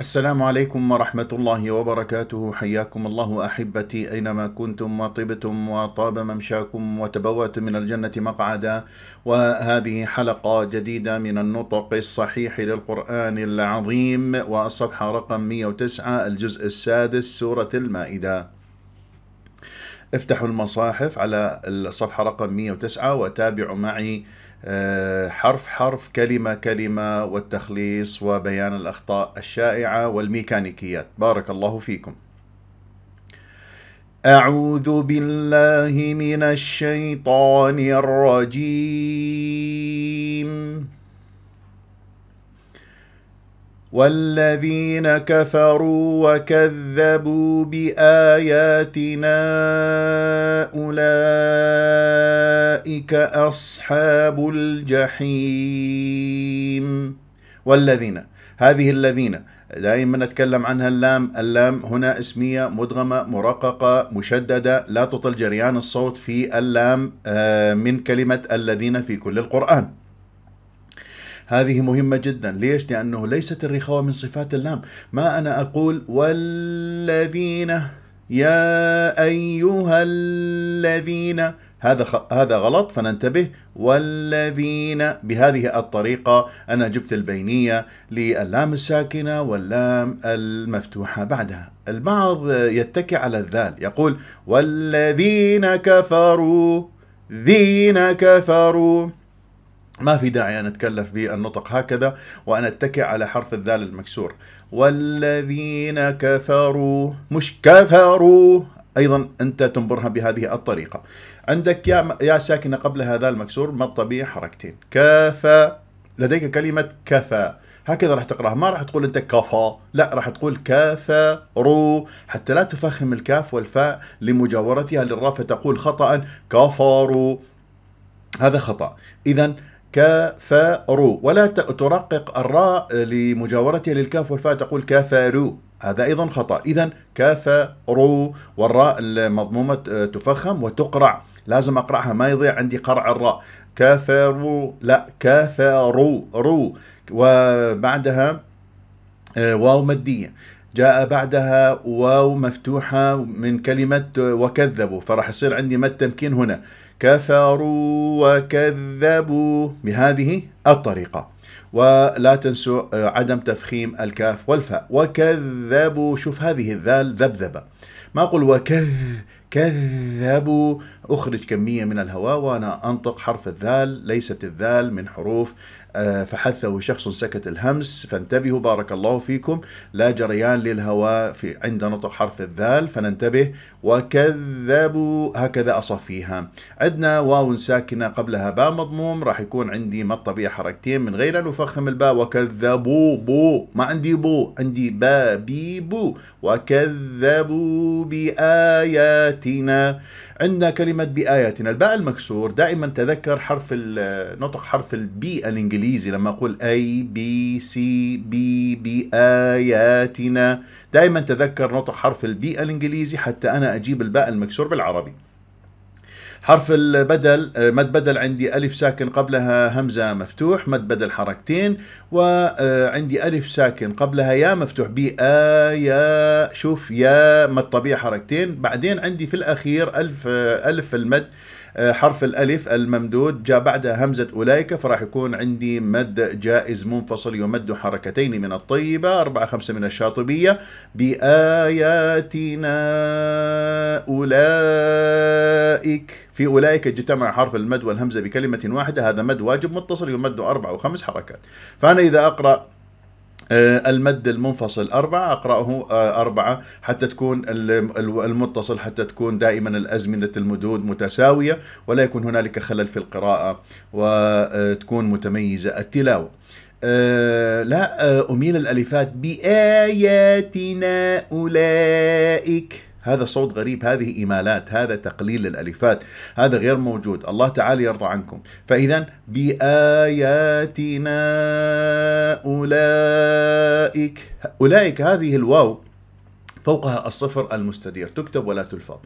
السلام عليكم ورحمة الله وبركاته حياكم الله أحبتي أينما كنتم وطبتم وطاب ممشاكم وتبوأت من الجنة مقعدا وهذه حلقة جديدة من النطق الصحيح للقرآن العظيم والصفحة رقم 109 الجزء السادس سورة المائدة افتحوا المصاحف على الصفحة رقم 109 وتابعوا معي آه، حرف حرف كلمة كلمة والتخليص وبيان الأخطاء الشائعة والميكانيكيات بارك الله فيكم أعوذ بالله من الشيطان الرجيم والذين كفروا وكذبوا باياتنا اولئك اصحاب الجحيم والذين هذه الذين دائما نتكلم عنها اللام اللام هنا اسمية مدغمة مرققة مشددة لا تطل جريان الصوت في اللام آه، من كلمة الذين في كل القرآن هذه مهمة جدا ليش؟ لأنه ليست الرخاوة من صفات اللام ما أنا أقول والذين يا أيها الذين هذا خ... هذا غلط فننتبه والذين بهذه الطريقة أنا جبت البينية للام الساكنة واللام المفتوحة بعدها البعض يتكي على الذال يقول والذين كفروا ذين كفروا ما في داعي أن أتكلف بالنطق هكذا وانا أتكئ على حرف الذال المكسور والذين كفروا مش كفروا أيضا أنت تنبرها بهذه الطريقة عندك يا, يا ساكنة قبل هذا المكسور ما الطبيعي حركتين كفى لديك كلمة كفى هكذا راح تقراها ما راح تقول انت كفا لا راح تقول رو حتى لا تفخم الكاف والفاء لمجاورتها للراء فتقول خطا كفروا هذا خطا اذا كفروا ولا ترقق الراء لمجاورتها للكاف والفاء تقول كفروا هذا أيضا خطأ إذا كفروا والراء المضمومة تفخم وتقرع لازم اقرعها ما يضيع عندي قرع الراء كفروا لا كفروا رو وبعدها آه، واو مديه جاء بعدها واو مفتوحة من كلمة آه، وكذبوا فراح يصير عندي ما التمكين هنا كفروا وكذبوا بهذه الطريقة ولا تنسوا آه، عدم تفخيم الكاف والفاء وكذبوا شوف هذه الذال ذبذبة ما أقول وكذ كذبوا أخرج كمية من الهواء وأنا أنطق حرف الذال ليست الذال من حروف آه، فحثه شخص سكت الهمس فانتبهوا بارك الله فيكم لا جريان للهواء في عند نطق حرف الذال فننتبه وكذبوا هكذا أصفيها عندنا واو ساكنة قبلها باء مضموم راح يكون عندي ما الطبيعة حركتين من غير أن أفخم الباء وكذبوا بو ما عندي بو عندي با بي بو وكذبوا بآياتنا عندنا كلمة بآياتنا الباء المكسور دائما تذكر حرف نطق حرف البي الإنجليزي لما أقول أي بي سي بي بآياتنا دائما تذكر نطق حرف البي الإنجليزي حتى أنا أجيب الباء المكسور بالعربي حرف البدل مد بدل عندي ألف ساكن قبلها همزة مفتوح مد بدل حركتين وعندي آه، ألف ساكن قبلها يا مفتوح بي آ يا شوف يا مد طبيعي حركتين بعدين عندي في الأخير ألف آه، ألف المد آه، حرف الألف الممدود جاء بعدها همزة أولئك فراح يكون عندي مد جائز منفصل يمد حركتين من الطيبة أربعة خمسة من الشاطبية بآياتنا أولئك في أولئك اجتمع حرف المد والهمزة بكلمة واحدة هذا مد واجب متصل يمد أربع أو خمس حركات فأنا إذا أقرأ آه، المد المنفصل أربعة أقرأه آه، أربعة حتى تكون المتصل حتى تكون دائما الأزمنة المدود متساوية ولا يكون هنالك خلل في القراءة وتكون آه، متميزة التلاوة لا أميل الألفات بآياتنا أولئك هذا صوت غريب هذه إيمالات هذا تقليل للألفات هذا غير موجود الله تعالى يرضى عنكم فإذا بآياتنا أولئك أولئك هذه الواو فوقها الصفر المستدير تكتب ولا تلفظ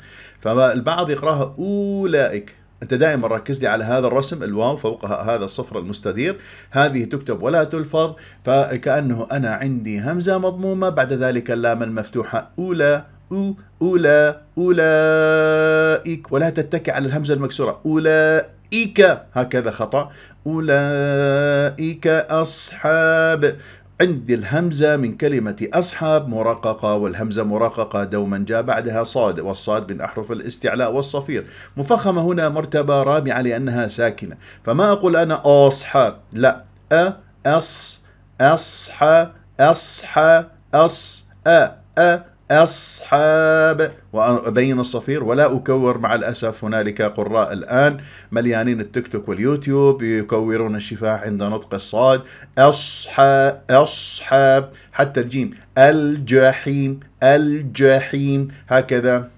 فالبعض يقراها أولئك انت دائما ركز لي على هذا الرسم الواو فوقها هذا الصفر المستدير هذه تكتب ولا تلفظ فكانه انا عندي همزه مضمومه بعد ذلك اللام المفتوحه اولى أو أولا أولئك ولا تتكئ على الهمزة المكسورة أولئك هكذا خطأ أولئك أصحاب عندي الهمزة من كلمة أصحاب مرققة والهمزة مرققة دوما جاء بعدها صاد والصاد من أحرف الاستعلاء والصفير مفخمة هنا مرتبة رابعة لأنها ساكنة فما أقول أنا أصحاب لا أ أص أصحى أصحى أص أ أ أصحاب وأبين الصفير ولا أكور مع الأسف هنالك قراء الآن مليانين التيك توك واليوتيوب يكورون الشفاء عند نطق الصاد أصحاب أصحاب حتى الجيم الجحيم الجحيم هكذا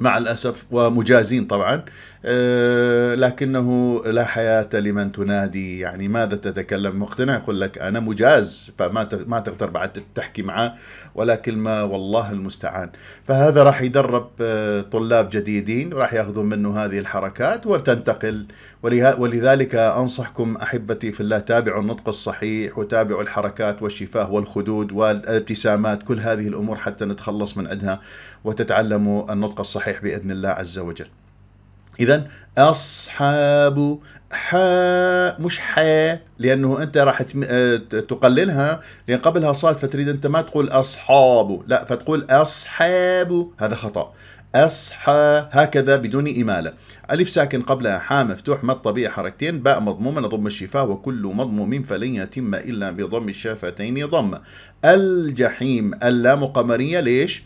مع الأسف ومجازين طبعا آه، لكنه لا حياة لمن تنادي يعني ماذا تتكلم مقتنع يقول لك أنا مجاز فما ما تقدر بعد تحكي معاه ولا كلمة والله المستعان فهذا راح يدرب آه، طلاب جديدين راح يأخذون منه هذه الحركات وتنتقل ولذلك أنصحكم أحبتي في الله تابعوا النطق الصحيح وتابعوا الحركات والشفاه والخدود والابتسامات كل هذه الأمور حتى نتخلص من عندها وتتعلموا النطق الصحيح بإذن الله عز وجل إذا أصحاب حاء مش حاء لأنه أنت راح آه، تقللها لأن قبلها صاد فتريد أنت ما تقول أصحاب لا فتقول أصحاب هذا خطأ أصحى هكذا بدون إمالة ألف ساكن قبلها حا مفتوح ما الطبيعي حركتين باء مضمومة نضم الشفاه وكل مضموم فلن يتم إلا بضم الشافتين ضم الجحيم اللام قمرية ليش؟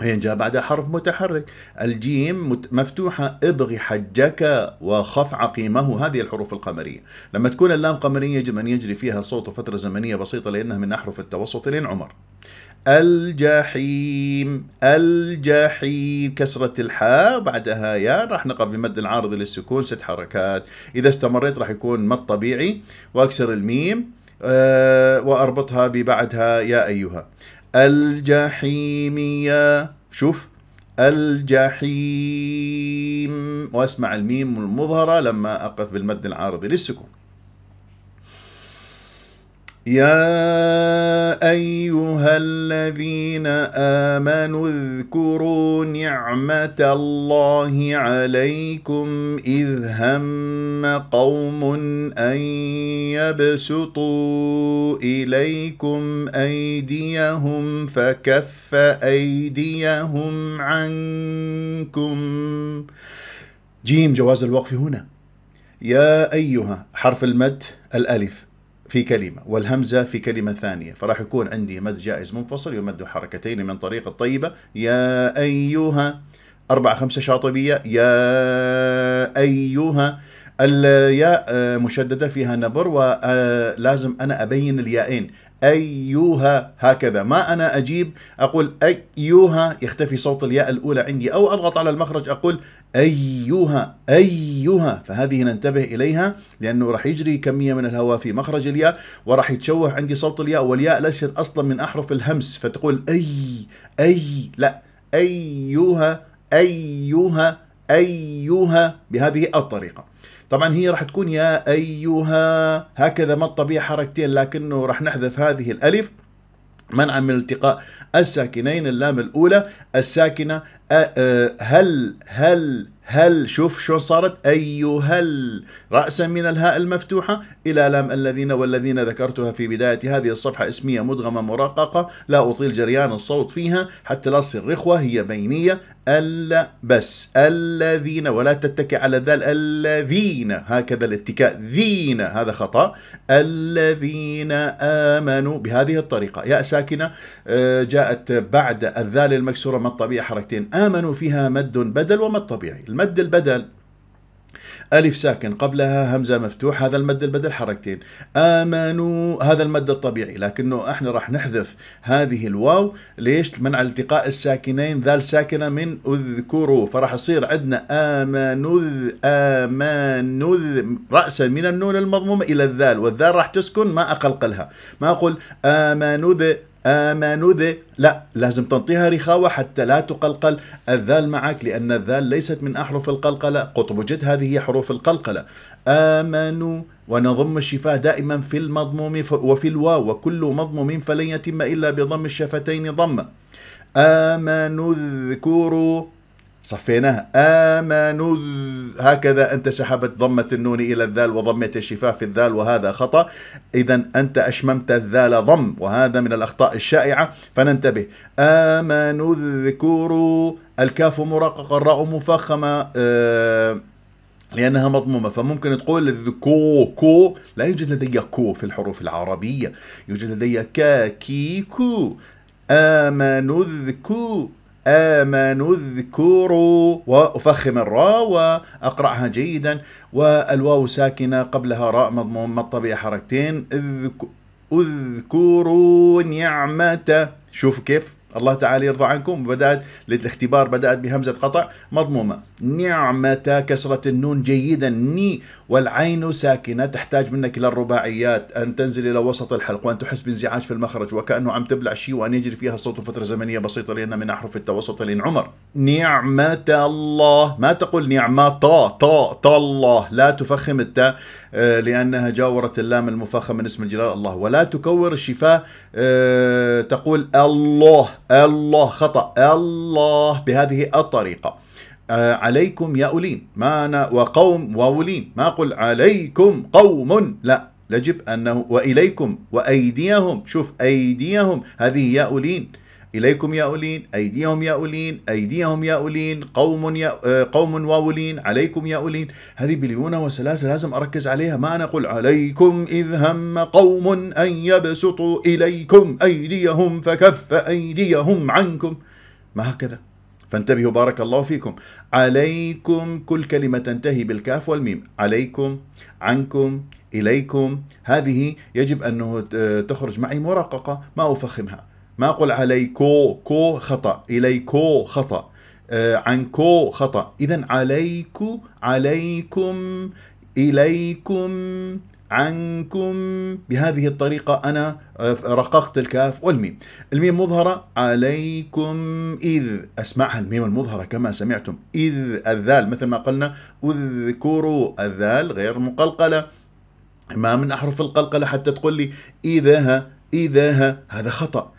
هي جاء بعدها حرف متحرك الجيم مفتوحة ابغي حجك وخف عقيمه هذه الحروف القمرية لما تكون اللام قمرية يجب أن يجري فيها صوت فترة زمنية بسيطة لأنها من أحرف التوسط لين عمر الجحيم الجحيم كسرة الحاء وبعدها يا راح نقف بمد العارض للسكون ست حركات إذا استمريت راح يكون مد طبيعي وأكسر الميم أه وأربطها ببعدها يا أيها الجحيم يا شوف الجحيم واسمع الميم المظهرة لما أقف بالمد العارض للسكون يا ايها الذين امنوا اذكروا نعمه الله عليكم اذ هم قوم ان يبسطوا اليكم ايديهم فكف ايديهم عنكم جيم جواز الوقف هنا يا ايها حرف المد الالف في كلمة والهمزة في كلمة ثانية فراح يكون عندي مد جائز منفصل يمد حركتين من طريق الطيبة يا أيها أربعة خمسة شاطبية يا أيها الياء آه، مشددة فيها نبر ولازم آه، أنا أبين اليائين أيها هكذا ما أنا أجيب أقول أيها يختفي صوت الياء الأولى عندي أو أضغط على المخرج أقول أيها أيها فهذه ننتبه إليها لأنه راح يجري كمية من الهواء في مخرج الياء وراح يتشوه عندي صوت الياء والياء ليست أصلا من أحرف الهمس فتقول أي أي لا أيها أيها أيها بهذه الطريقة طبعا هي راح تكون يا أيها هكذا ما الطبيعة حركتين لكنه راح نحذف هذه الألف منعا من التقاء الساكنين اللام الأولى الساكنة هل هل هل شوف شو صارت أيهل رأسا من الهاء المفتوحة إلى لام الذين والذين ذكرتها في بداية هذه الصفحة اسمية مدغمة مرققة لا أطيل جريان الصوت فيها حتى لا تصير رخوة هي بينية ال بس الذين ولا تتكئ على ذال الذين هكذا الاتكاء ذين هذا خطا الذين امنوا بهذه الطريقه يا ساكنه آه، جاءت بعد الذال المكسوره ما الطبيعي حركتين امنوا فيها مد بدل وما الطبيعي المد البدل ألف ساكن قبلها همزة مفتوح هذا المد البدل حركتين آمنوا هذا المد الطبيعي لكنه احنا راح نحذف هذه الواو ليش منع التقاء الساكنين ذال ساكنة من اذكروا فراح يصير عندنا آمنذ آمنذ رأسا من النون المضمومة إلى الذال والذال راح تسكن ما أقلقلها ما أقول آمنذ آمنوا ذي لا لازم تنطيها رخاوة حتى لا تقلقل الذال معك لأن الذال ليست من أحرف القلقلة قطب جد هذه هي حروف القلقلة آمنوا ونضم الشفاه دائما في المضموم وفي الواو وكل مضموم فلن يتم إلا بضم الشفتين ضم آمنوا اذكروا صفيناه آمنوا هكذا أنت سحبت ضمة النون إلى الذال وضمة الشفاف في الذال وهذا خطأ إذا أنت أشممت الذال ضم وهذا من الأخطاء الشائعة فننتبه آمنوا اذكروا الكاف مرققة الراء مفخمة آه لأنها مضمومة فممكن تقول كو كو لا يوجد لدي كو في الحروف العربية يوجد لدي كاكي كو آمنوا اذكروا آمنوا اذكروا وأفخم الراء وأقرأها جيدا والواو ساكنة قبلها راء مضموم الطبيعة حركتين اذكروا نعمة شوفوا كيف الله تعالى يرضى عنكم بدأت للاختبار بدأت بهمزة قطع مضمومة نعمة كسرة النون جيدا ني والعين ساكنة تحتاج منك إلى الرباعيات أن تنزل إلى وسط الحلق وأن تحس بانزعاج في المخرج وكأنه عم تبلع شيء وأن يجري فيها صوت فترة زمنية بسيطة لأن من أحرف التوسط لين عمر نعمة الله ما تقول نعمة طا طا طا الله لا تفخم التاء آه، لأنها جاورت اللام المفخم من اسم الجلال الله ولا تكور الشفاه آه، تقول الله الله خطأ الله بهذه الطريقة عليكم يا أولين ما أنا وقوم وأولين ما أقول عليكم قوم لا يجب أنه وإليكم وأيديهم شوف أيديهم هذه يا أولين إليكم يا أولين أيديهم يا أولين أيديهم يا أولين قوم يا آه، قوم واولين عليكم يا أولين هذه بليونة وسلاسة لازم أركز عليها ما أنا أقول عليكم إذ هم قوم أن يبسطوا إليكم أيديهم فكف أيديهم عنكم ما هكذا فانتبهوا بارك الله فيكم عليكم كل كلمة تنتهي بالكاف والميم عليكم عنكم إليكم هذه يجب أنه تخرج معي مرققة ما أفخمها ما أقول عليكو كو خطأ إليكو خطأ آه، عنكو خطأ إذا عليكو عليكم إليكم عنكم بهذه الطريقة أنا آه، رققت الكاف والميم الميم مظهرة عليكم إذ أسمعها الميم المظهرة كما سمعتم إذ الذال مثل ما قلنا اذكروا الذال غير مقلقلة ما من أحرف القلقلة حتى تقول لي إذا إذا هذا خطأ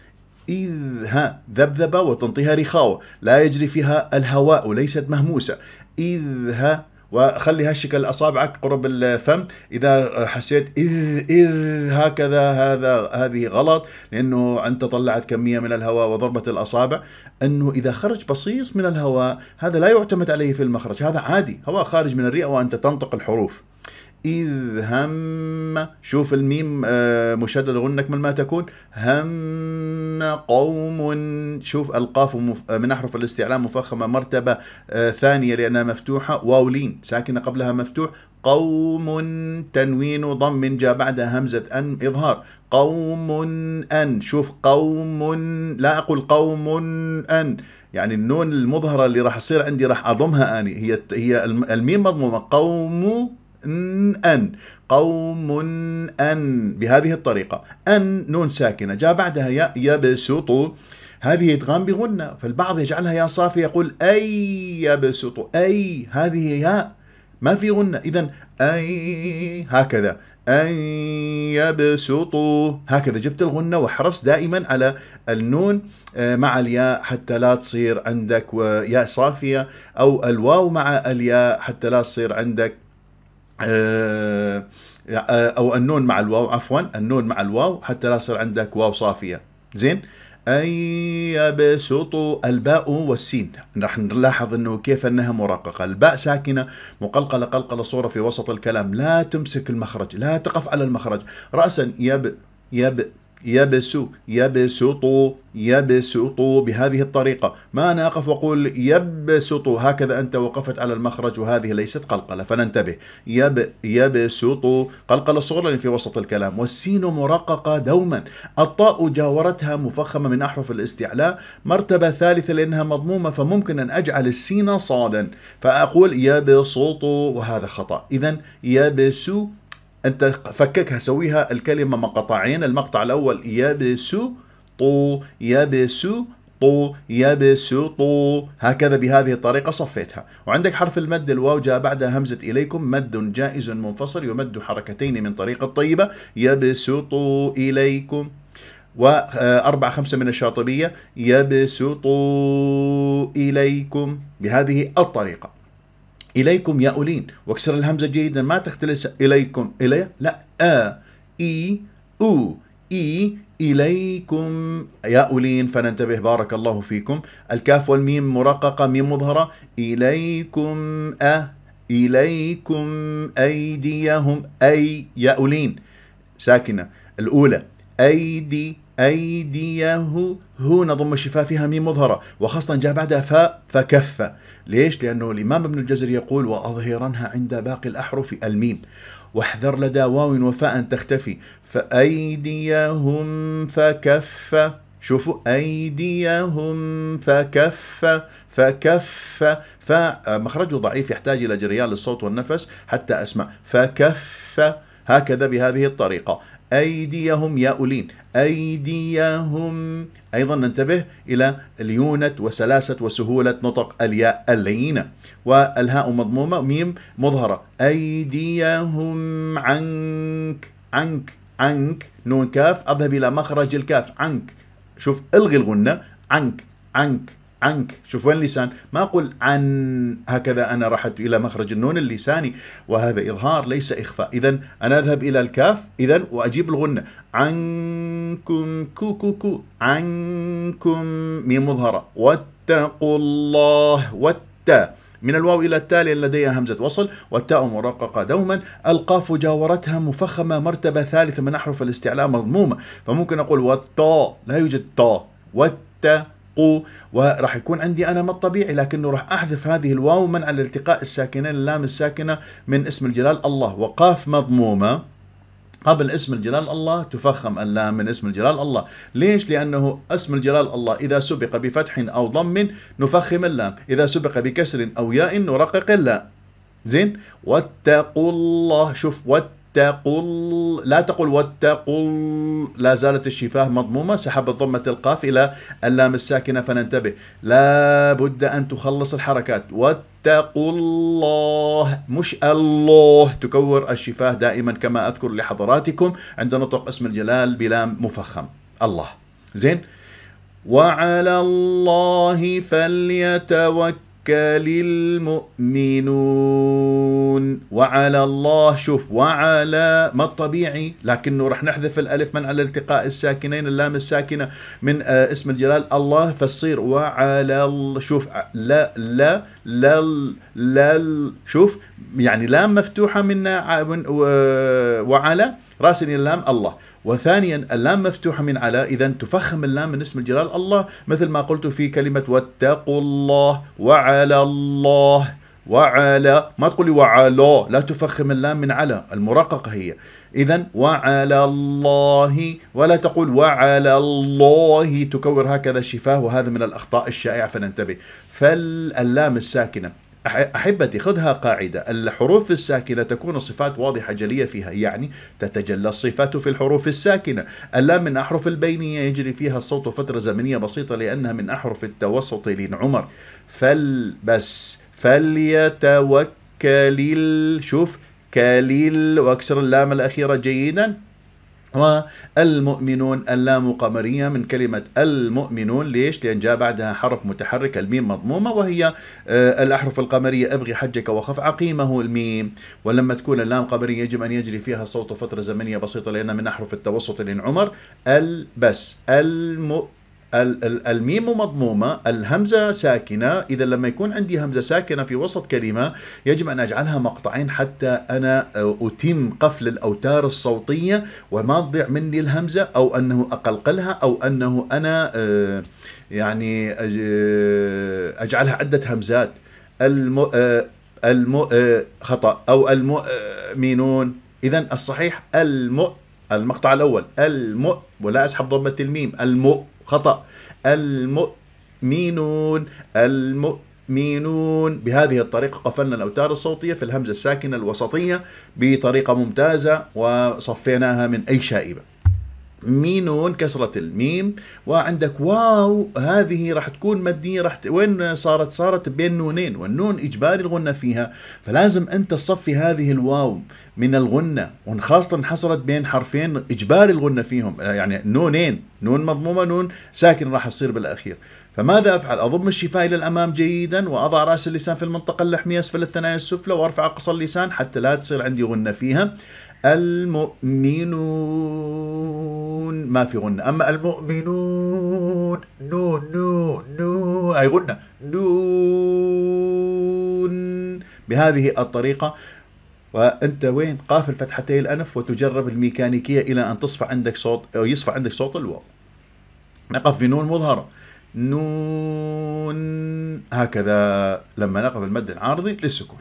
إذها ذبذبة وتنطيها رخاوة لا يجري فيها الهواء وليست مهموسة إذها وخلي هالشكل اصابعك قرب الفم اذا حسيت اذ اذ هكذا هذا هذه غلط لانه انت طلعت كميه من الهواء وضربت الاصابع انه اذا خرج بصيص من الهواء هذا لا يعتمد عليه في المخرج هذا عادي هواء خارج من الرئه وانت تنطق الحروف إذ هم شوف الميم آه، مشدد من ما تكون هم قوم شوف القاف آه، من أحرف الاستعلام مفخمة مرتبة آه، ثانية لأنها مفتوحة واولين ساكنة قبلها مفتوح قوم تنوين ضم جاء بعدها همزة أن إظهار قوم أن شوف قوم لا أقول قوم أن يعني النون المظهرة اللي راح تصير عندي راح أضمها أني هي هي الميم مضمومة قوم أن قوم أن بهذه الطريقة أن نون ساكنة جاء بعدها يبسط هذه إدغام بغنة فالبعض يجعلها يا صافي يقول أي يبسط أي هذه ياء ما في غنة إذا أي هكذا أن يبسطوا هكذا جبت الغنة وحرص دائما على النون آه، مع الياء حتى لا تصير عندك ياء صافية أو الواو مع الياء حتى لا تصير عندك آه، او النون مع الواو عفوا النون مع الواو حتى لا يصير عندك واو صافيه زين اي يبسطوا الباء والسين راح نلاحظ أنه كيف أنها مرققة الباء ساكنة مقلقلة قلقلة صورة في وسط الكلام لا تمسك المخرج لا تقف على المخرج رأسا يب يب يبسو يبسط يبسط بهذه الطريقة ما أنا أقف وأقول يبسط هكذا أنت وقفت على المخرج وهذه ليست قلقلة فننتبه يب يبسط قلقلة صغرى في وسط الكلام والسين مرققة دوما الطاء جاورتها مفخمة من أحرف الاستعلاء مرتبة ثالثة لأنها مضمومة فممكن أن أجعل السين صادا فأقول يبسط وهذا خطأ إذا يبسو انت فككها سويها الكلمه مقطعين المقطع الاول يبسو طو يبسو طو يبس طو هكذا بهذه الطريقة صفيتها وعندك حرف المد الواو جاء بعدها همزة إليكم مد جائز منفصل يمد حركتين من طريقة طيبة طو إليكم وأربع آه، خمسة من الشاطبية يبسط إليكم بهذه الطريقة إليكم يا أولين واكسر الهمزة جيدا ما تختلس إليكم إلي لا أ إي أو إي إليكم يا أولين فننتبه بارك الله فيكم الكاف والميم مرققة ميم مظهرة إليكم ا إليكم أيديهم أي يا أولين ساكنة الأولى أيدي أيديه هنا ضم شفافها ميم مظهرة وخاصة جاء بعدها فاء فكف ليش؟ لأنه الإمام ابن الجزر يقول وأظهرنها عند باقي الأحرف الميم واحذر لدى واو وفاء أن تختفي فأيديهم فكف شوفوا أيديهم فكف فكف فمخرجه ضعيف يحتاج إلى جريان للصوت والنفس حتى أسمع فكف هكذا بهذه الطريقة أيديهم ياؤلين أيديهم أيضا ننتبه إلى ليونة وسلاسة وسهولة نطق الياء اللينة والهاء مضمومة ميم مظهرة أيديهم عنك عنك عنك نون كاف أذهب إلى مخرج الكاف عنك شوف الغي الغنة عنك عنك عنك شوف وين اللسان ما أقول عن هكذا أنا رحت إلى مخرج النون اللساني وهذا إظهار ليس إخفاء إذا أنا أذهب إلى الكاف إذا وأجيب الغنة عنكم كو كو كو عنكم ميم مظهرة واتقوا الله والتاء من الواو إلى التاء لأن لديها همزة وصل والتاء مرققة دوما القاف جاورتها مفخمة مرتبة ثالثة من أحرف الاستعلاء مضمومة فممكن أقول والطاء لا يوجد طاء والتاء قو وراح يكون عندي أنا ما الطبيعي لكنه راح أحذف هذه الواو منع الالتقاء الساكنين اللام الساكنة من اسم الجلال الله وقاف مضمومة قبل اسم الجلال الله تفخم اللام من اسم الجلال الله ليش لأنه اسم الجلال الله إذا سبق بفتح أو ضم نفخم اللام إذا سبق بكسر أو ياء نرقق اللام زين واتقوا الله شوف واتقوا واتقوا لا تقل واتقوا لا زالت الشفاه مضمومة سحبت ضمة القاف إلى اللام الساكنة فننتبه لا بد أن تخلص الحركات واتقوا الله مش الله تكور الشفاه دائما كما أذكر لحضراتكم عند نطق اسم الجلال بلام مفخم الله زين وعلى الله فليتوكل للمؤمنون وعلى الله شوف وعلى ما الطبيعي لكنه رح نحذف الألف من على التقاء الساكنين اللام الساكنة من آه، اسم الجلال الله فتصير وعلى الله شوف لا لا لا لا شوف يعني لام مفتوحة منا آه، آه، وعلى راس اللام الله وثانيا اللام مفتوحة من على إذا تفخم اللام من اسم الجلال الله مثل ما قلت في كلمة واتقوا الله وعلى الله وعلى ما تقولي وعلى لا تفخم اللام من على المرققة هي إذا وعلى الله ولا تقول وعلى الله تكور هكذا الشفاه وهذا من الأخطاء الشائعة فننتبه فاللام الساكنة أحبتي خذها قاعدة الحروف الساكنة تكون الصفات واضحة جلية فيها يعني تتجلى الصفات في الحروف الساكنة اللام من أحرف البينية يجري فيها الصوت فترة زمنية بسيطة لأنها من أحرف التوسط فل بس فليتوكل شوف كليل وأكسر اللام الأخيرة جيدا والمؤمنون اللام قمرية من كلمة المؤمنون ليش؟ لأن جاء بعدها حرف متحرك الميم مضمومة وهي آه، الأحرف القمرية أبغي حجك وخف عقيمه الميم ولما تكون اللام قمرية يجب أن يجري فيها الصوت فترة زمنية بسيطة لأن من أحرف التوسط لأن عمر البس المؤمنون الميم مضمومة الهمزة ساكنة إذا لما يكون عندي همزة ساكنة في وسط كلمة يجب أن أجعلها مقطعين حتى أنا آه، أتم قفل الأوتار الصوتية وما تضيع مني الهمزة أو أنه أقلقلها أو أنه أنا آه، يعني آه، أجعلها عدة همزات الم... الم... خطأ أو المؤمنون إذا الصحيح الم المقطع الأول الم ولا أسحب ضمة الميم المؤ خطأ المؤمنون المؤمنون بهذه الطريقة قفلنا الأوتار الصوتية في الهمزة الساكنة الوسطية بطريقة ممتازة وصفيناها من أي شائبة مينون كسرة الميم وعندك واو هذه راح تكون مدية راح ت... وين صارت صارت بين نونين والنون إجباري الغنة فيها فلازم أنت تصفي هذه الواو من الغنة وخاصة حصلت بين حرفين إجباري الغنة فيهم يعني نونين نون مضمومة نون ساكن راح تصير بالأخير فماذا أفعل؟ أضم الشفاء إلى الأمام جيدا وأضع رأس اللسان في المنطقة اللحمية أسفل الثنايا السفلى وأرفع أقصى اللسان حتى لا تصير عندي غنة فيها المؤمنون ما في غنة أما المؤمنون نو نو نو أي غنة نون بهذه الطريقة وانت وين قافل فتحتي الانف وتجرب الميكانيكيه الى ان تصفى عندك صوت او يصفى عندك صوت الواو نقف في نون مظهره نون هكذا لما نقف المد العارضي للسكون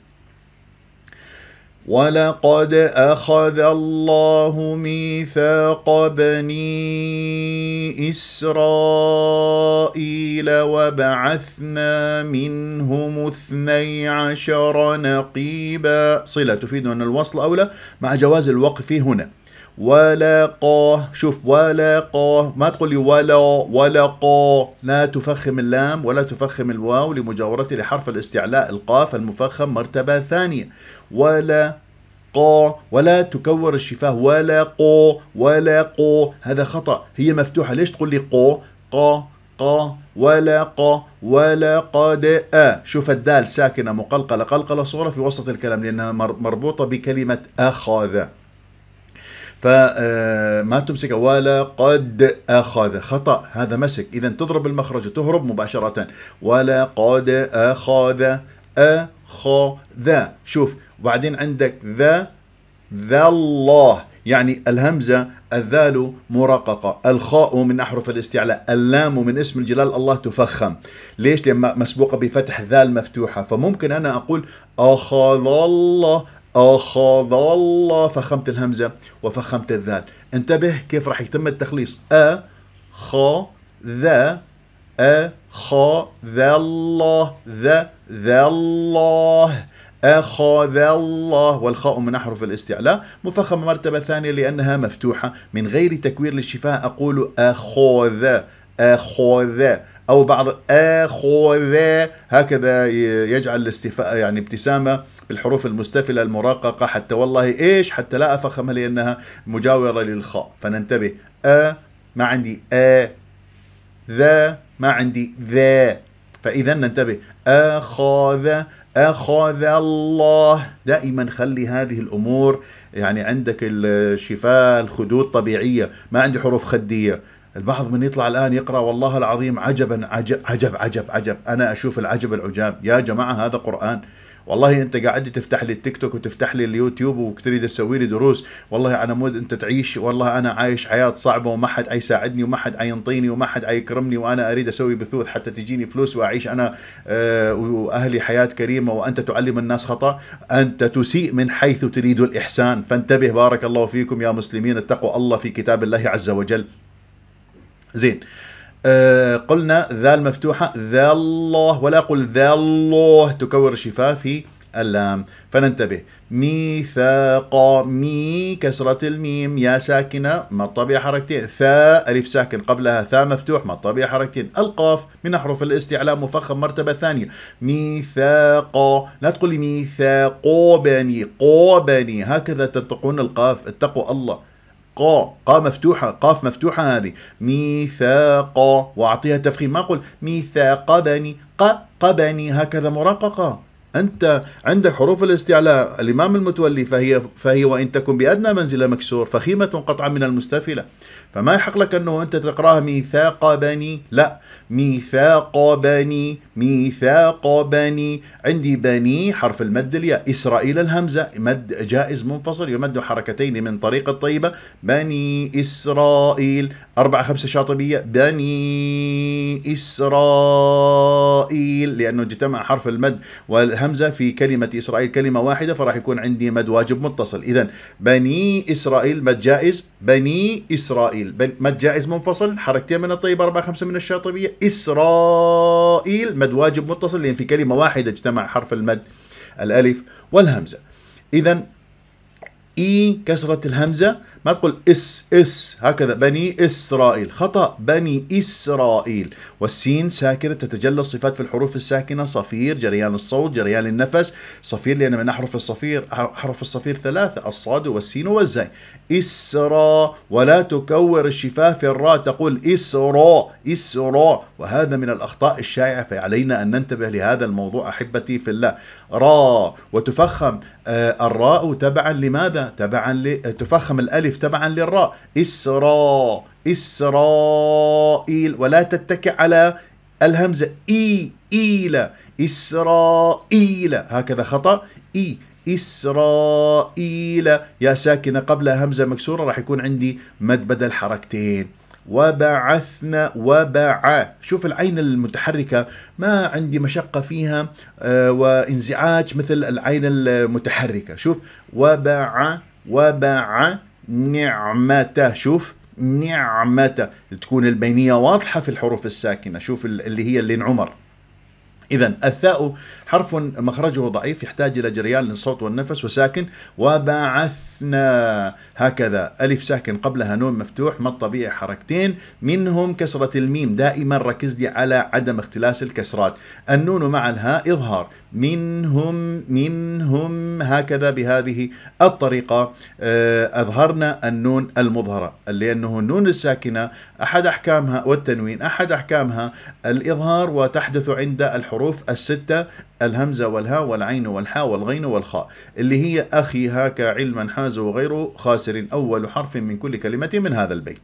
ولقد اخذ الله ميثاق بني اسرائيل وبعثنا منهم اثني عشر نقيبا صله تفيد ان الوصل اولى مع جواز الوقف هنا ولقاه شوف ولقاه ما تقول لي ولا ولقاه لا تفخم اللام ولا تفخم الواو لمجاورته لحرف الاستعلاء القاف المفخم مرتبة ثانية ولا قا ولا تكور الشفاه ولا قو ولا قو هذا خطأ هي مفتوحة ليش تقول لي قو قا قا ولا قا ولا قد أ شوف الدال ساكنة مقلقلة قلقلة صغرى في وسط الكلام لأنها مربوطة بكلمة أخذ فما آه، تمسك ولا قد أخذ خطأ هذا مسك إذا تضرب المخرج وتهرب مباشرة ولا قد أخذ أخذ شوف وبعدين عندك ذا ذا الله يعني الهمزة الذال مرققة الخاء من أحرف الاستعلاء اللام من اسم الجلال الله تفخم ليش لما مسبوقة بفتح ذال مفتوحة فممكن أنا أقول أخذ الله أخذ الله فخمت الهمزة وفخمت الذال انتبه كيف راح يتم التخليص أ خ ذا أ خ ذا الله ذا ذا الله أخذ الله والخاء من أحرف الاستعلاء مفخمة مرتبة ثانية لأنها مفتوحة من غير تكوير للشفاه أقول أخذ أخذ او بعض اخوذا هكذا يجعل الاستفاء يعني ابتسامه بالحروف المستفله المراققه حتى والله ايش حتى لا افخمها لانها مجاوره للخاء فننتبه أ ما عندي أ ذا ما عندي ذا فإذا ننتبه أخذ أخذ الله دائما خلي هذه الأمور يعني عندك الشفاه الخدود طبيعية ما عندي حروف خدية البعض من يطلع الآن يقرأ والله العظيم عجبا عجب عجب عجب عجب أنا أشوف العجب العجاب يا جماعة هذا قرآن والله انت قاعد تفتح لي التيك توك وتفتح لي اليوتيوب وتريد تسوي لي دروس والله على مود انت تعيش والله انا عايش حياه صعبه وما حد حيساعدني وما حد حينطيني وما حد حيكرمني وانا اريد اسوي بثوث حتى تجيني فلوس واعيش انا آه، واهلي حياه كريمه وانت تعلم الناس خطا انت تسيء من حيث تريد الاحسان فانتبه بارك الله فيكم يا مسلمين اتقوا الله في كتاب الله عز وجل زين آه قلنا ذا المفتوحة ذا الله ولا أقول ذا الله تكور الشفاه في اللام فننتبه ميثاق مي كسرة الميم يا ساكنة ما الطبيعة حركتين ثاء ألف ساكن قبلها ثاء مفتوح ما الطبيعة حركتين القاف من أحرف الاستعلاء مفخم مرتبة ثانية ميثاق لا تقولي ميثاق قوبني قوبني هكذا تنطقون القاف اتقوا الله ق ق مفتوحة قاف مفتوحة هذه ميثاق وأعطيها تفخيم ما أقول ميثاقبني قبني هكذا مرققة أنت عندك حروف الاستعلاء الإمام المتولي فهي فهي وإن تكن بأدنى منزلة مكسور فخيمة قطعا من المستفلة فما يحق لك انه انت تقراها ميثاق بني لا ميثاق بني ميثاق بني عندي بني حرف المد الياء اسرائيل الهمزه مد جائز منفصل يمد حركتين من طريق الطيبه بني اسرائيل أربعة خمسة شاطبية بني إسرائيل لأنه اجتمع حرف المد والهمزة في كلمة إسرائيل كلمة واحدة فراح يكون عندي مد واجب متصل إذا بني إسرائيل مد جائز بني إسرائيل إسرائيل مد جائز منفصل حركتين من الطيبة أربعة خمسة من الشاطبية إسرائيل مد واجب متصل لأن في كلمة واحدة اجتمع حرف المد الألف والهمزة إذا إي كسرة الهمزة ما تقول اس اس هكذا بني اسرائيل خطا بني اسرائيل والسين ساكنه تتجلى الصفات في الحروف الساكنه صفير جريان الصوت جريان النفس صفير لان من احرف الصفير احرف الصفير ثلاثه الصاد والسين والزاي اسرا ولا تكور الشفاه في الراء تقول اسرا اسرا وهذا من الاخطاء الشائعه فعلينا ان ننتبه لهذا الموضوع احبتي في الله را وتفخم آه، الراء تبعا لماذا تبعا تفخم الالف الألف تبعا للراء إسراء إسرائيل ولا تتكئ على الهمزة إي ايلا إسرائيل هكذا خطأ إي إسرائيل يا ساكنة قبلها همزة مكسورة راح يكون عندي مد بدل حركتين وبعثنا وبع شوف العين المتحركة ما عندي مشقة فيها آه، وانزعاج مثل العين المتحركة شوف وبع وبع نعمته شوف نعمة تكون البينية واضحة في الحروف الساكنة شوف اللي هي اللي انعمر إذا الثاء حرف مخرجه ضعيف يحتاج إلى جريان للصوت والنفس وساكن وبعثنا هكذا ألف ساكن قبلها نون مفتوح ما الطبيعي حركتين منهم كسرة الميم دائما ركز لي على عدم اختلاس الكسرات النون مع الهاء إظهار منهم منهم هكذا بهذه الطريقة آه، أظهرنا النون المظهرة لأنه النون الساكنة أحد أحكامها والتنوين أحد أحكامها الإظهار وتحدث عند الحروف الستة الهمزة والهاء والعين والحاء والغين والخاء اللي هي أخي هاك علما حاز وغيره خاسر أول حرف من كل كلمة من هذا البيت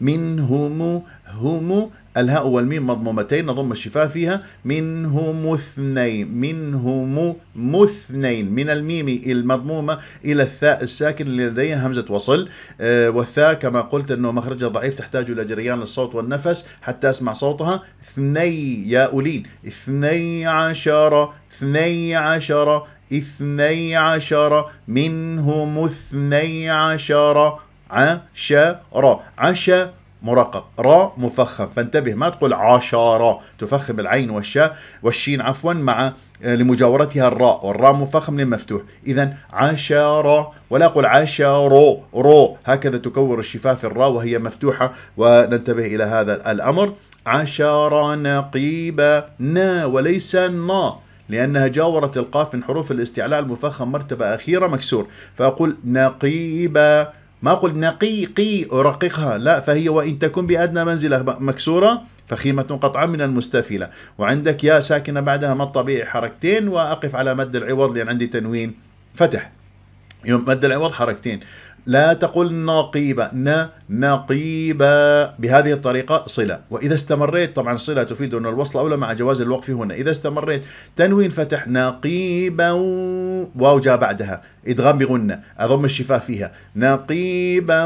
منهم هم الهاء والميم مضمومتين نضم الشفاه فيها منهم اثنين منهم مثنين من الميم المضمومة إلى الثاء الساكن اللي لديها همزة وصل آه والثاء كما قلت أنه مخرجها ضعيف تحتاج إلى جريان الصوت والنفس حتى أسمع صوتها اثني يا أولين اثني عشر اثني عشر اثني عشر منهم اثني عشر عشرة عشا مرقق را مفخم فانتبه ما تقول عشرة تفخم العين والشاء والشين عفوا مع آه، لمجاورتها الراء والراء مفخم للمفتوح إذا عشرة ولا أقول عشرة رو هكذا تكور الشفاف الراء وهي مفتوحة وننتبه إلى هذا الأمر عشرة نقيبة نا وليس نا لأنها جاورت القاف من حروف الاستعلاء المفخم مرتبة أخيرة مكسور فأقول نقيبة ما قلنا قي قي أرققها لا فهي وإن تكن بأدنى منزلة مكسورة فخيمة قطعا من المستفيلة وعندك يا ساكنة بعدها ما الطبيعي حركتين وأقف على مد العوض لأن عندي تنوين فتح مد العوض حركتين لا تقل نقيبة ن نقيبة بهذه الطريقة صلة وإذا استمريت طبعا صلة تفيد أن الوصل أولى مع جواز الوقف هنا إذا استمريت تنوين فتح نقيبا واو جاء بعدها إدغام بغنة أضم الشفاه فيها نقيبا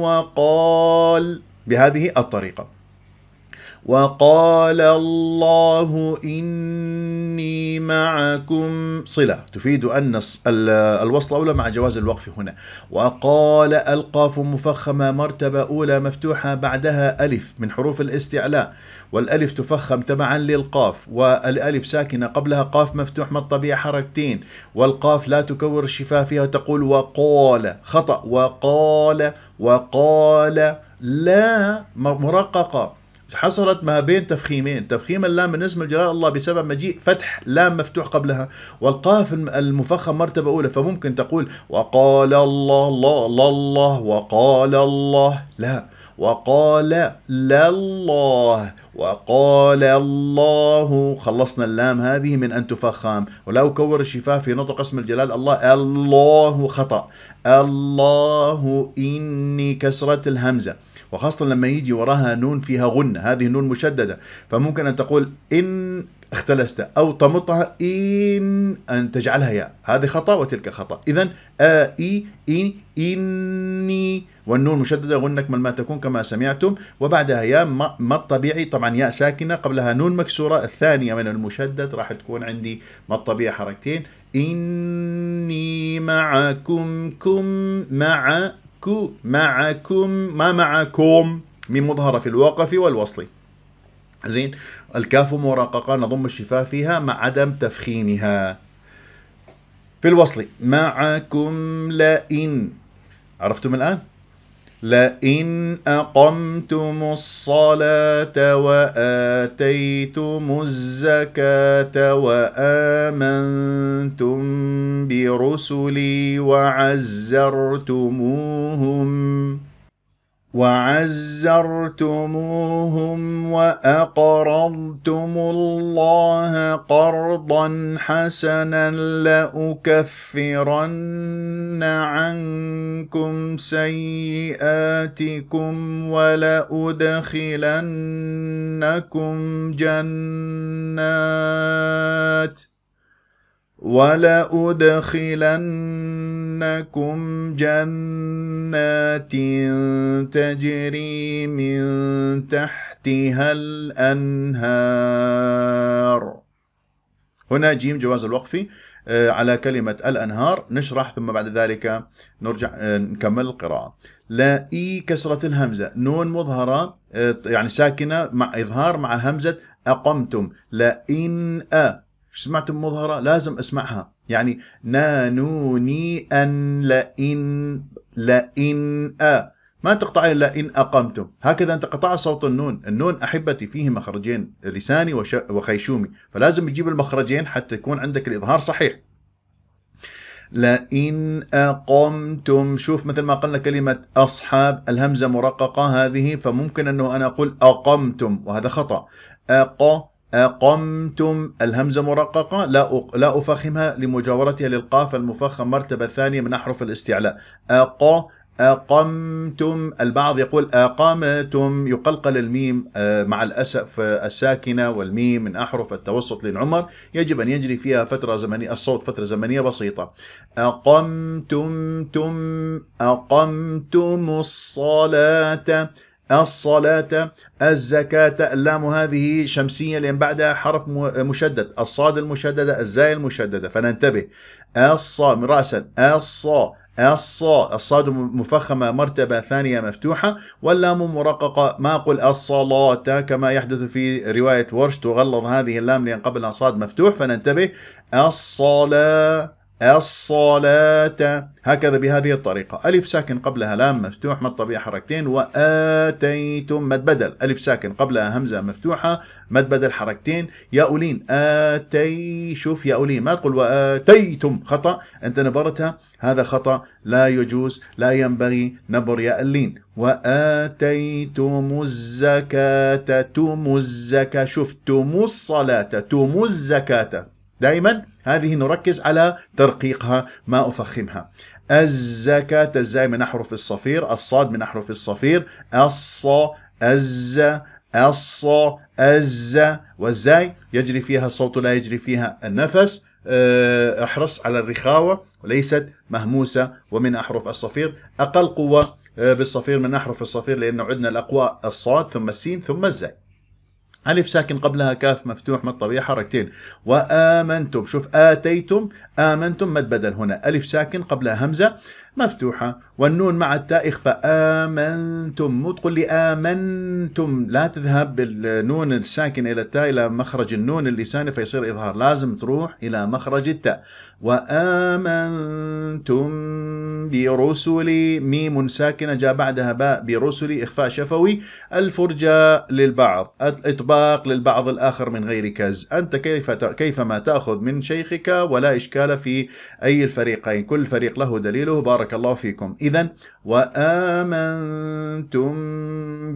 وقال بهذه الطريقة وقال الله إني معكم صلة تفيد أن الوصل أولى مع جواز الوقف هنا وقال القاف مفخمة مرتبة أولى مفتوحة بعدها ألف من حروف الاستعلاء والألف تفخم تبعا للقاف والألف ساكنة قبلها قاف مفتوح ما الطبيعة حركتين والقاف لا تكور الشفاه فيها وتقول وقال خطأ وقال وقال لا مرققة حصلت ما بين تفخيمين تفخيم اللام من اسم الجلال الله بسبب مجيء فتح لام مفتوح قبلها والقاف المفخم مرتبة أولى فممكن تقول وقال الله الله الله, الله وقال الله لا وقال لله وقال الله خلصنا اللام هذه من أن تفخم ولا أكور الشفاه في نطق اسم الجلال الله الله خطأ الله إني كسرت الهمزة وخاصة لما يجي وراها نون فيها غنة هذه نون مشددة فممكن أن تقول إن اختلست أو تمطها إن أن تجعلها ياء هذه خطأ وتلك خطأ إذا آ إي إي إني والنون مشددة من ما تكون كما سمعتم وبعدها ياء ما الطبيعي طبعا ياء ساكنة قبلها نون مكسورة الثانية من المشدد راح تكون عندي ما الطبيعي حركتين إني معكم كم مع معك معكم ما معكم من مظهرة في الوقف والوصل زين الكاف مرققة نضم الشفاه فيها مع عدم تفخيمها في الوصل معكم لئن عرفتم الآن؟ لئن اقمتم الصلاه واتيتم الزكاه وامنتم برسلي وعزرتموهم وعزرتموهم واقرضتم الله قرضا حسنا لاكفرن عنكم سيئاتكم ولادخلنكم جنات ولأدخلنكم جنات تجري من تحتها الأنهار هنا جيم جواز الوقف آه، على كلمة الأنهار نشرح ثم بعد ذلك نرجع آه، نكمل القراءة لا إي كسرة الهمزة نون مظهرة آه، يعني ساكنة مع إظهار مع همزة أقمتم لا إن أ سمعت مظهرة لازم اسمعها يعني نانوني أن لئن لئن أ ما إلا لئن أقمتم هكذا أنت قطع صوت النون النون أحبتي فيه مخرجين لساني وش... وخيشومي فلازم يجيب المخرجين حتى يكون عندك الإظهار صحيح لئن أقمتم شوف مثل ما قلنا كلمة أصحاب الهمزة مرققة هذه فممكن أنه أنا أقول أقمتم وهذا خطأ أق أقمتم الهمزة مرققة لا لا أفخمها لمجاورتها للقاف المفخم مرتبة ثانية من أحرف الاستعلاء أق أقمتم البعض يقول أقامتم يقلقل الميم آه، مع الأسف آه، الساكنة والميم من أحرف التوسط للعمر يجب أن يجري فيها فترة زمنية الصوت فترة زمنية بسيطة أقمتم تم أقمتم الصلاة الصلاة الزكاة اللام هذه شمسية لأن بعدها حرف مشدد الصاد المشددة الزاي المشددة فننتبه الصا من رأسا الصا الصا الصاد مفخمة مرتبة ثانية مفتوحة واللام مرققة ما أقول الصلاة كما يحدث في رواية ورش تغلظ هذه اللام لأن قبلها صاد مفتوح فننتبه الصلاة الصلاة هكذا بهذه الطريقة ألف ساكن قبلها لام مفتوح مد طبيعي حركتين وآتيتم مد بدل ألف ساكن قبلها همزة مفتوحة مد بدل حركتين أولين آتي شوف أولين ما تقول وآتيتم خطأ أنت نبرتها هذا خطأ لا يجوز لا ينبغي نبر ألين وآتيتم الزكاة تم الزكاة شوف تم الصلاة تم الزكاة دائما هذه نركز على ترقيقها ما أفخمها الزكاة الزاي من أحرف الصفير الصاد من أحرف الصفير الص الز الص الز والزاي يجري فيها الصوت لا يجري فيها النفس آه، احرص على الرخاوة وليست مهموسة ومن أحرف الصفير أقل قوة آه، بالصفير من أحرف الصفير لأنه عندنا الاقواء الصاد ثم السين ثم الزاي ألف ساكن قبلها كاف مفتوح من الطبيعة حركتين وآمنتم شوف آتيتم آمنتم مد بدل هنا ألف ساكن قبلها همزة مفتوحة والنون مع التاء إخفاء آمنتم مو تقول لي آمنتم لا تذهب بالنون الساكن إلى التاء إلى مخرج النون اللساني فيصير إظهار لازم تروح إلى مخرج التاء وآمنتم برسلي ميم ساكنة جاء بعدها باء برسلي إخفاء شفوي الفرجة للبعض الإطباق للبعض الآخر من غير كز أنت كيف كيفما تأخذ من شيخك ولا إشكال في أي الفريقين كل فريق له دليله بارك بارك الله فيكم إذا وآمنتم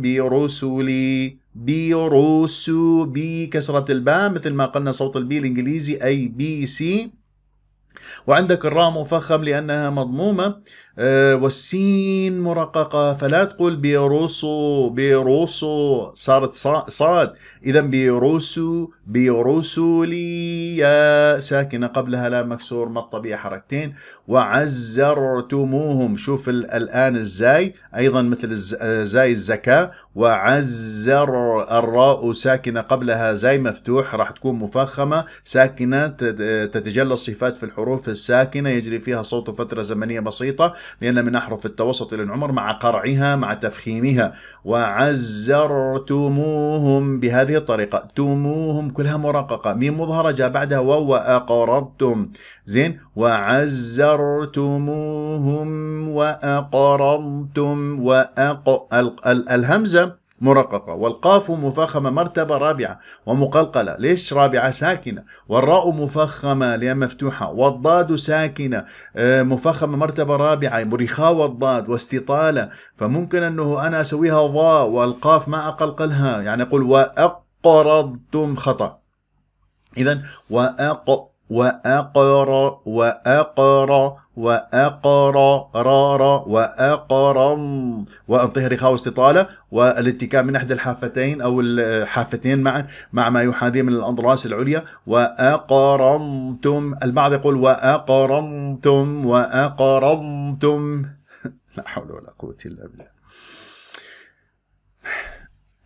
برسلي برسو بكسرة الباء مثل ما قلنا صوت البي الإنجليزي أي بي سي وعندك الراء مفخم لأنها مضمومة آه، والسين مرققة فلا تقول بيروسو بيروسو صارت صاد إذا بيروسو بيروسولي ساكنة قبلها لا مكسور ما الطبيعة حركتين وعزرتموهم شوف الآن الزاي أيضا مثل آه، زاي الزكاة وعزر الراء ساكنة قبلها زاي مفتوح راح تكون مفخمة ساكنة تتجلى الصفات في الحروف الساكنة يجري فيها صوت فترة زمنية بسيطة لأن من أحرف التوسط إلى العمر مع قرعها مع تفخيمها وعزرتموهم بهذه الطريقة تموهم كلها مرققة ميم مظهرة جاء بعدها وو وأقرضتم زين وعزرتموهم وأقرضتم وأق الهمزة مرققة والقاف مفخمة مرتبة رابعة ومقلقلة ليش رابعة ساكنة والراء مفخمة لأن مفتوحة والضاد ساكنة آه، مفخمة مرتبة رابعة مرخاء والضاد واستطالة فممكن أنه أنا أسويها ضاء والقاف ما أقلقلها يعني أقول وأقرضتم خطأ إذا وأق وأقر وأقر وأقر رار وأقرم وأنطيها رخاء واستطالة والاتكاء من إحدى الحافتين أو الحافتين معا مع ما يحاذي من الأضراس العليا وأقرمتم البعض يقول وأقرمتم وأقرمتم لا حول ولا قوة إلا بالله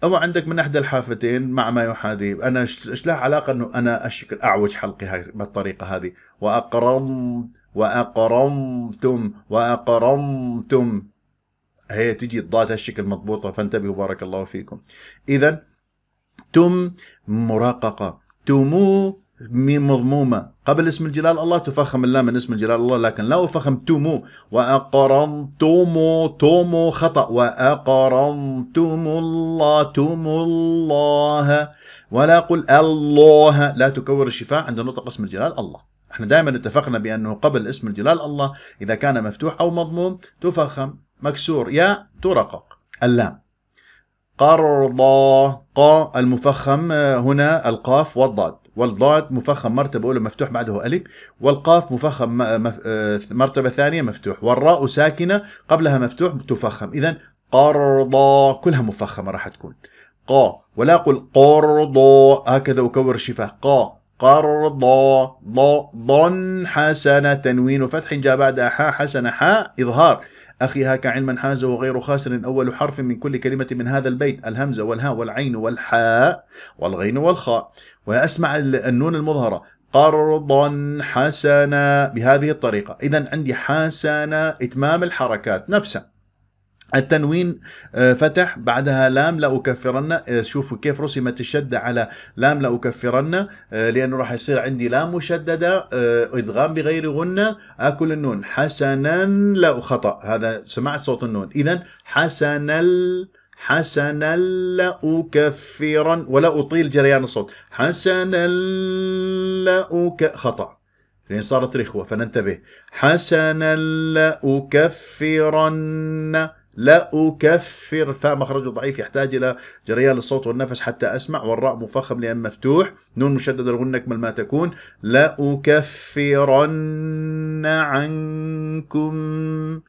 او عندك من احدى الحافتين مع ما يحاذي انا ايش له علاقه انه انا اشكل اعوج حلقي بالطريقه هذه واقرم واقرمتم واقرمتم هي تجي الضاد هالشكل مضبوطه فانتبهوا بارك الله فيكم اذا تم مراققه تمو ميم مضمومة قبل اسم الجلال الله تفخم اللام من اسم الجلال الله لكن لا افخم تومو وأقرنتم تومو خطأ وأقرنتم الله توم الله ولا قل الله لا تكور الشفاء عند نطق اسم الجلال الله احنا دائما اتفقنا بأنه قبل اسم الجلال الله إذا كان مفتوح أو مضموم تفخم مكسور يا ترقق اللام قرض ق المفخم آه، هنا القاف والضاد والضاد مفخم مرتبة أولى مفتوح بعده ألف والقاف مفخم آه، مرتبة ثانية مفتوح والراء ساكنة قبلها مفتوح تفخم إذا قرضا كلها مفخمة راح تكون قا ولا أقول قرضا هكذا أكور الشفاه قا قرضا ضا ضن حسنة تنوين وفتح جاء بعدها حا حسنة حاء إظهار أخي هاك علما حاز وغير خاسر أول حرف من كل كلمة من هذا البيت الهمزة والهاء والعين والحاء والغين والخاء وأسمع النون المظهرة قرضا حسنا بهذه الطريقة إذا عندي حسنا إتمام الحركات نفسها التنوين آه، فتح بعدها لام لا أكفرن آه، شوفوا كيف رسمت الشدة على لام لا أكفرن آه، لأنه راح يصير عندي لام مشددة إدغام بغير غنة أكل النون حسنا لا خطأ هذا سمعت صوت النون إذا حسنا حسنا لأكفرن ولا أطيل جريان الصوت حسنا لأك خطأ لأن صارت رخوة فننتبه حسنا لأكفرن لأكفر فاء مخرجه ضعيف يحتاج إلى جريان الصوت والنفس حتى أسمع والراء مفخم لأن مفتوح نون مشدد الغنة أكمل ما تكون لأكفرن عنكم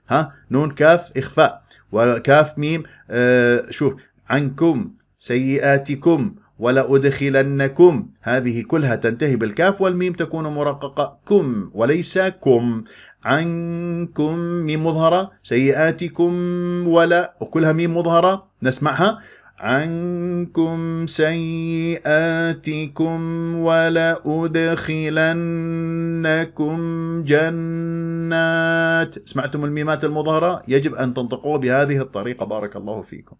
ها نون كاف إخفاء وكاف ميم آه شوف عنكم سيئاتكم ولا أدخلنكم هذه كلها تنتهي بالكاف والميم تكون مرققة كم وليس كم عنكم ميم مظهرة سيئاتكم ولا وكلها ميم مظهرة نسمعها عنكم سيئاتكم ولأدخلنكم جنات سمعتم الميمات المظهرة يجب أن تنطقوها بهذه الطريقة بارك الله فيكم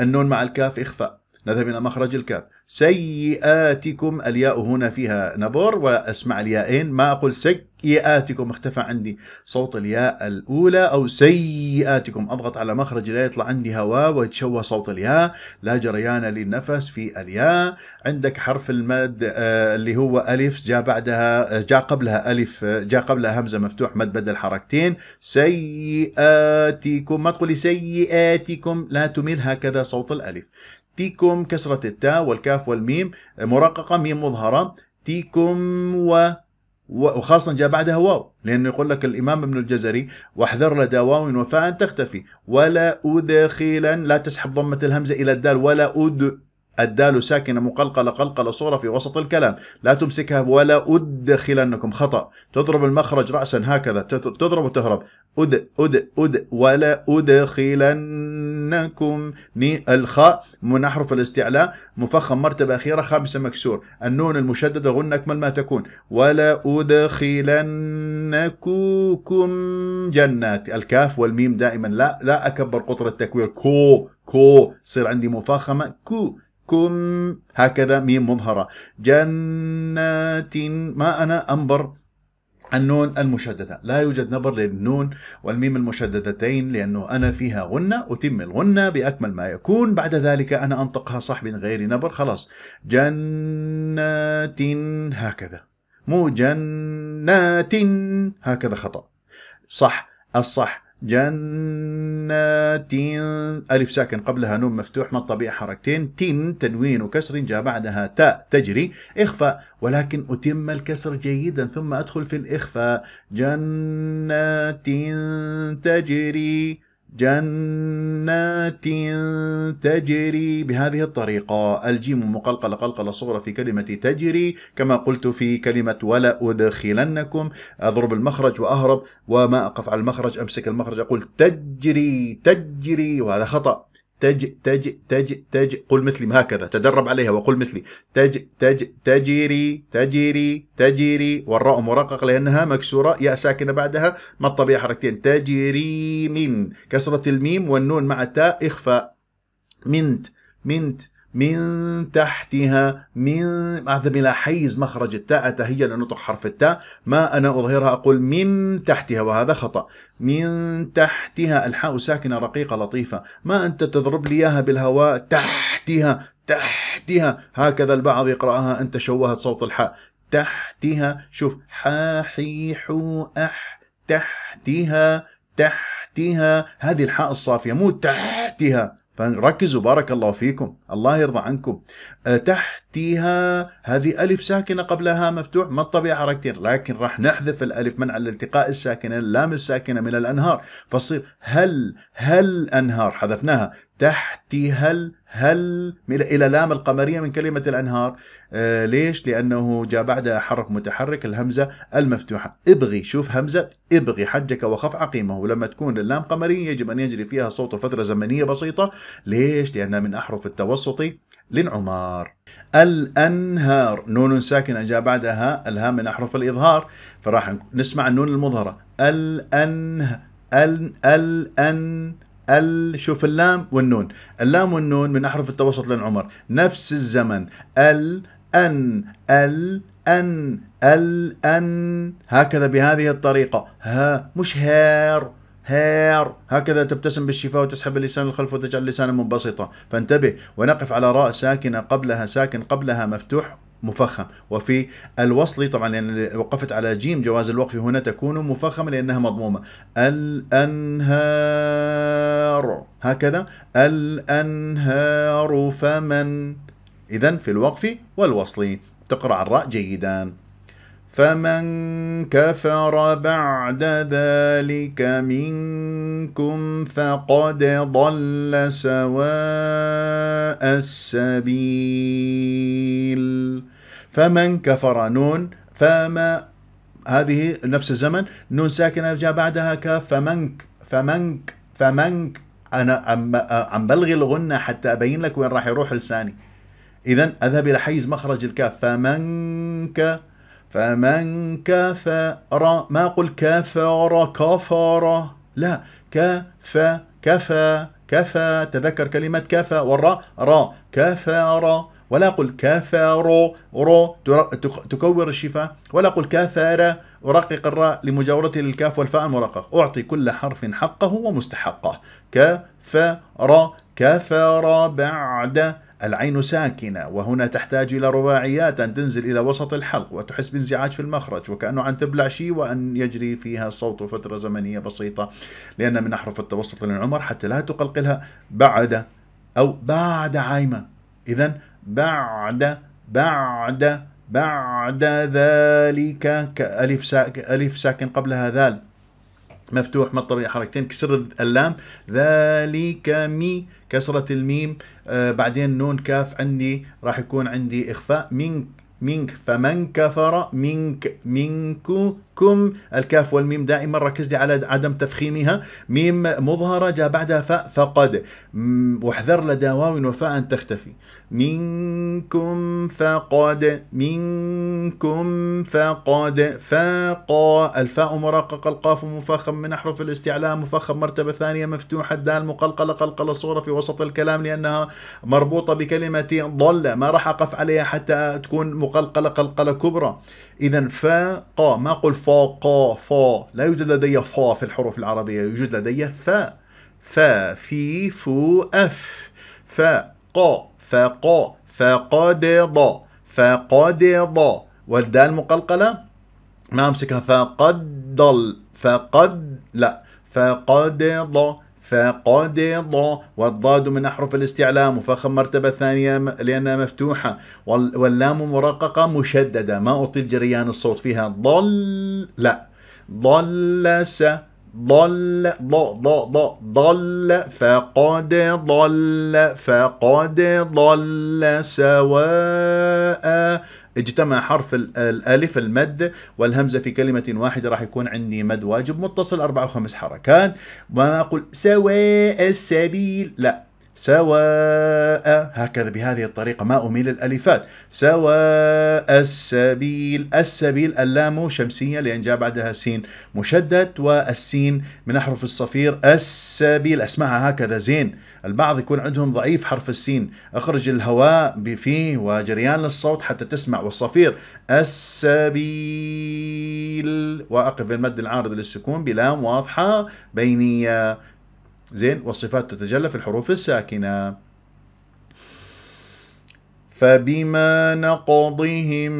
النون مع الكاف إخفاء نذهب إلى مخرج الكاف سيئاتكم الياء هنا فيها نبر وأسمع الياءين ما أقول سيئاتكم اختفى عندي صوت الياء الأولى أو سيئاتكم أضغط على مخرج لا يطلع عندي هواء ويتشوه صوت الياء لا جريان للنفس في الياء عندك حرف المد آه، اللي هو ألف جاء بعدها آه، جاء قبلها ألف آه، جاء قبلها همزة مفتوح مد بدل حركتين سيئاتكم ما تقولي سيئاتكم لا تميل هكذا صوت الألف تيكم كسرة التاء والكاف والميم مرققة ميم مظهرة تيكم و وخاصة جاء بعدها واو لأنه يقول لك الإمام ابن الجزري واحذر لدى واو وفاء تختفي ولا أدخلا لا تسحب ضمة الهمزة إلى الدال ولا أد الدال ساكنة مقلقلة قلقلة صورة في وسط الكلام لا تمسكها ولا أدخلنكم خطأ تضرب المخرج رأسا هكذا تضرب وتهرب أد أد أد ولا أدخلنكم ني الخاء من أحرف الاستعلاء مفخم مرتبة أخيرة خامسة مكسور النون المشددة غنة أكمل ما تكون ولا أدخلنكم جنات الكاف والميم دائما لا لا أكبر قطر التكوير كو كو صير عندي مفخمة كو يمسسكم هكذا ميم مظهرة جنات ما أنا أنبر النون المشددة لا يوجد نبر للنون والميم المشددتين لأنه أنا فيها غنة أتم الغنة بأكمل ما يكون بعد ذلك أنا أنطقها صح من غير نبر خلاص جنات هكذا مو جنات هكذا خطأ صح الصح جنات ألف ساكن قبلها نون مفتوح ما الطبيعي حركتين تن تنوين وكسر جاء بعدها تاء تجري إخفاء ولكن أتم الكسر جيدا ثم أدخل في الإخفاء جنات تجري جنات تجري بهذه الطريقة الجيم مقلقلة قلقلة صغرى في كلمة تجري كما قلت في كلمة ولا أدخلنكم أضرب المخرج وأهرب وما أقف على المخرج أمسك المخرج أقول تجري تجري وهذا خطأ تج تج تج تج قل مثلي هكذا تدرب عليها وقل مثلي تج تج تجري تجري تجري والراء مرققة لأنها مكسورة ياء ساكنة بعدها ما الطبيعة حركتين تجري من كسرة الميم والنون مع تاء إخفاء منت منت من تحتها من هذا بلا حيز مخرج التاء هي لنطق حرف التاء ما أنا أظهرها أقول من تحتها وهذا خطأ من تحتها الحاء ساكنة رقيقة لطيفة ما أنت تضرب لي إياها بالهواء تحتها تحتها هكذا البعض يقرأها أنت شوهت صوت الحاء تحتها شوف حا أح تحتها تحتها هذه الحاء الصافية مو تحتها فركزوا بارك الله فيكم الله يرضى عنكم أه، تحتها هذه ألف ساكنة قبلها مفتوح ما الطبيعة حركتين لكن راح نحذف الألف من على الساكنة اللام الساكنة من الأنهار فصير هل هل أنهار حذفناها تحت هل هل الى لام القمريه من كلمه الانهار آه ليش لانه جاء بعدها حرف متحرك الهمزه المفتوحه ابغي شوف همزه ابغي حجك وخف عقيمه ولما تكون اللام قمريه يجب ان يجري فيها صوت فتره زمنيه بسيطه ليش لانها من احرف التوسط للعمار الأنهار نون ساكنة جاء بعدها الها من أحرف الإظهار فراح نسمع النون المظهرة الأنه الأن الأن ال شوف اللام والنون اللام والنون من أحرف التوسط للعمر نفس الزمن ال أن ال أن ال أن هكذا بهذه الطريقة ها مش هير هير هكذا تبتسم بالشفاه وتسحب اللسان الخلف وتجعل اللسان منبسطا فانتبه ونقف على راء ساكنة قبلها ساكن قبلها مفتوح مفخم وفي الوصل طبعا لأن وقفت على جيم جواز الوقف هنا تكون مفخمة لأنها مضمومة الأنهار هكذا الأنهار فمن إذا في الوقف والوصل تقرأ الراء جيدا فمن كفر بعد ذلك منكم فقد ضل سواء السبيل فمن كفر نون فما هذه نفس الزمن نون ساكنة جاء بعدها كاف فمنك فمنك فمنك أنا عم بلغي الغنة حتى أبين لك وين راح يروح لساني إذا أذهب إلى حيز مخرج الكاف فمنك فمن كفر ما قل كفر كفر لا كفى كفى كفى تذكر كلمة كفى والراء را كفر ولا أقول كفروا رو تكور الشفاء ولا أقول كثر أرقق الراء لمجاورته للكاف والفاء المرقق أعطي كل حرف حقه ومستحقه كفر كفر بعد العين ساكنة وهنا تحتاج إلى رباعيات أن تنزل إلى وسط الحلق وتحس بانزعاج في المخرج وكأنه عن تبلع شيء وأن يجري فيها الصوت فترة زمنية بسيطة لأن من أحرف التوسط للعمر حتى لا تقلقلها بعد أو بعد عايمة إذا بعد بعد بعد ذلك كألف ساكن, ألف ساكن قبلها ذال مفتوح ما الطبيعي حركتين كسر اللام ذلك مي كسرة الميم آه بعدين نون كاف عندي راح يكون عندي إخفاء منك منك فمن كفر منك منكو كم الكاف والميم دائما ركز لي على عدم تفخيمها ميم مظهرة جاء بعدها فاء فقد واحذر لدى واو وفاء أن تختفي منكم فقد منكم فقد فقا الفاء مراققه القاف مفخم من أحرف الاستعلاء مفخم مرتبة ثانية مفتوحة الدال مقلقلة قلقلة صورة في وسط الكلام لأنها مربوطة بكلمة ضل ما راح أقف عليها حتى تكون مقلقلة قلقلة كبرى إذا فا قا ما أقول فا قا فا لا يوجد لدي فا في الحروف العربية يوجد لدي فا فا في فو أف فا قا قا دي ضا دي ضا والدال مقلقلة ما أمسكها فا قد ضل قد لا دي ضا فقد ض والضاد من أحرف الاستعلاء مفخم مرتبة ثانية لأنها مفتوحة واللام مرققة مشددة ما أطيل جريان الصوت فيها ضل لا ضل س ضل ض ض ض ضل فقد ضل فقد ضل سواء اجتمع حرف الألف المد والهمزة في كلمة واحدة راح يكون عندي مد واجب متصل أربع وخمس حركات وما أقول سواء السبيل لا سواء هكذا بهذه الطريقة ما أميل الألفات سواء السبيل السبيل اللام شمسية لأن جاء بعدها سين مشدد والسين من أحرف الصفير السبيل أسمعها هكذا زين البعض يكون عندهم ضعيف حرف السين أخرج الهواء فيه وجريان للصوت حتى تسمع والصفير السبيل وأقف المد العارض للسكون بلام واضحة بينية زين والصفات تتجلى في الحروف الساكنة فبما نقضهم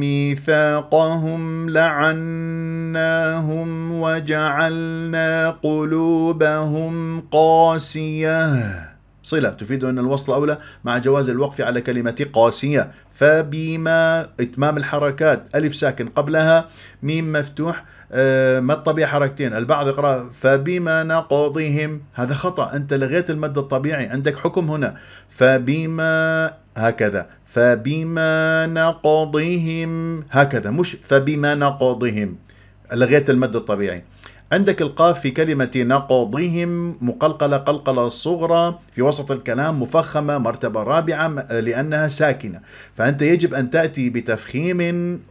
ميثاقهم لعناهم وجعلنا قلوبهم قاسية صلة تفيد أن الوصل أولى مع جواز الوقف على كلمة قاسية فبما إتمام الحركات ألف ساكن قبلها ميم مفتوح آه، ما الطبيعي حركتين البعض يقرأ فبما نقضهم هذا خطأ أنت لغيت المد الطبيعي عندك حكم هنا فبما هكذا فبما نقضهم هكذا مش فبما نقضهم لغيت المد الطبيعي عندك القاف في كلمة نقضهم مقلقلة قلقلة صغرى في وسط الكلام مفخمة مرتبة رابعة آه، لأنها ساكنة فأنت يجب أن تأتي بتفخيم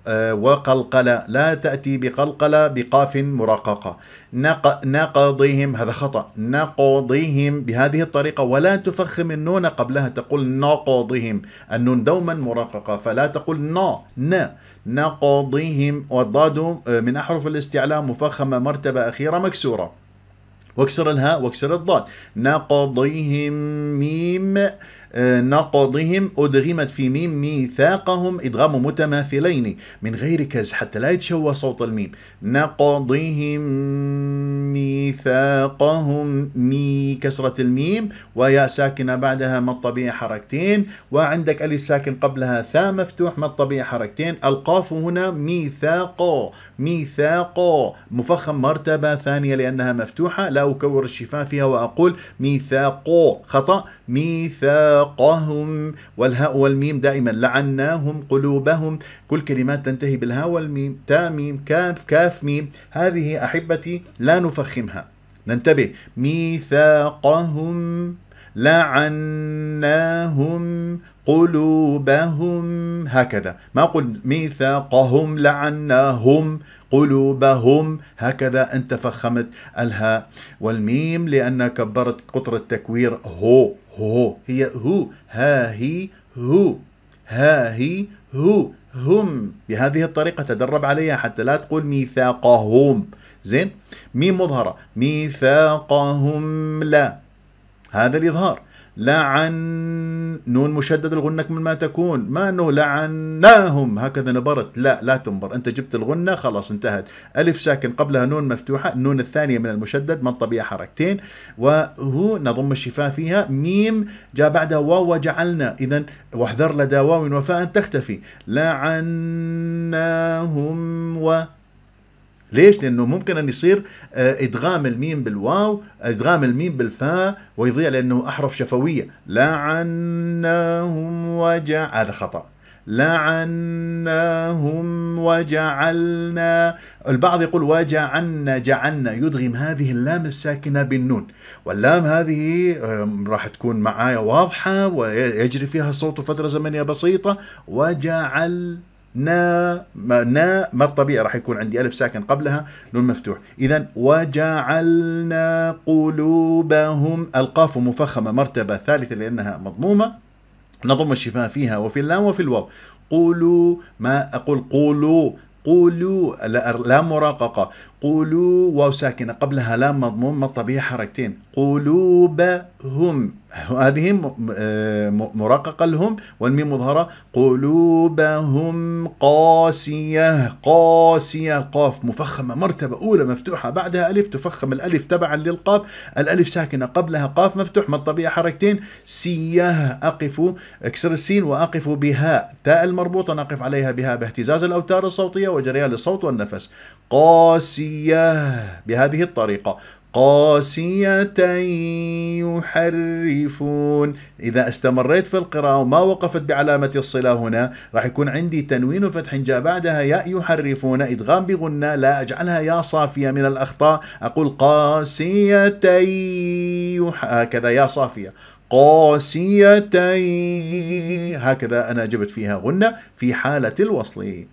آه، وقلقلة لا تأتي بقلقلة بقاف مراققة نق... نقضهم هذا خطأ نقضهم بهذه الطريقة ولا تفخم النون قبلها تقول نقضهم النون دوما مراققة فلا تقول نا نا نقضهم والضاد آه، من أحرف الاستعلام مفخمة مرتبة أخيرة مكسورة واكسر الهاء واكسر الضاد نقضهم ميم آه، نقضهم أدغمت في ميم ميثاقهم إدغام متماثلين من غير كز حتى لا يتشوى صوت الميم نقضهم ميثاقهم مي كسرة الميم ويا ساكنة بعدها ما الطبيعي حركتين وعندك ألف ساكن قبلها ثا مفتوح ما الطبيعي حركتين القاف هنا ميثاق ميثاق مفخم مرتبة ثانية لأنها مفتوحة لا أكور الشفاه فيها وأقول ميثاق خطأ ميثاق أذاقهم والهاء والميم دائما لعناهم قلوبهم كل كلمات تنتهي بالهاء والميم تا ميم كاف كاف ميم هذه أحبتي لا نفخمها ننتبه ميثاقهم لعناهم قلوبهم هكذا ما قل ميثاقهم لعناهم قلوبهم هكذا انت فخمت الهاء والميم لأن كبرت قطر التكوير هو هو هي هو ها هي هو ها هي هو هم بهذه الطريقة تدرب عليها حتى لا تقول ميثاقهم زين ميم مظهرة ميثاقهم لا هذا الإظهار لعن نون مشدد الغنة من ما تكون ما أنه لعناهم هكذا نبرت لا لا تنبر أنت جبت الغنة خلاص انتهت ألف ساكن قبلها نون مفتوحة النون الثانية من المشدد طبيعة حركتين وهو نضم الشفاء فيها ميم جاء بعدها واو وجعلنا إذا واحذر لدى واو وفاء تختفي لعناهم و ليش؟ لأنه ممكن أن يصير آه، إدغام الميم بالواو إدغام الميم بالفاء ويضيع لأنه أحرف شفوية لعناهم وجع هذا خطأ لعناهم وجعلنا البعض يقول وجعلنا جعلنا يدغم هذه اللام الساكنة بالنون واللام هذه راح تكون معايا واضحة ويجري فيها صوت فترة زمنية بسيطة وجعل نا ما نا ما الطبيعي راح يكون عندي ألف ساكن قبلها نون مفتوح إذا وجعلنا قلوبهم القاف مفخمة مرتبة ثالثة لأنها مضمومة نضم الشفاه فيها وفي اللام وفي الواو قولوا ما أقول قولوا قولوا لا مراققة قولوا واو ساكنة قبلها لام مضموم ما الطبيعي حركتين قلوبهم هذه آه، مرققة لهم والميم مظهرة قلوبهم قاسية قاسية قاف مفخمة مرتبة أولى مفتوحة بعدها ألف تفخم الألف تبعا للقاف الألف ساكنة قبلها قاف مفتوح ما الطبيعي حركتين سياه أقف اكسر السين وأقف بها تاء المربوطة نقف عليها بها باهتزاز الأوتار الصوتية وجريان الصوت والنفس قاسية قاسية بهذه الطريقة قاسية يحرفون إذا استمريت في القراءة وما وقفت بعلامة الصلة هنا راح يكون عندي تنوين وفتح جاء بعدها ياء يحرفون إدغام بغنة لا أجعلها يا صافية من الأخطاء أقول قاسية يح... هكذا يا صافية قاسية هكذا أنا جبت فيها غنة في حالة الوصل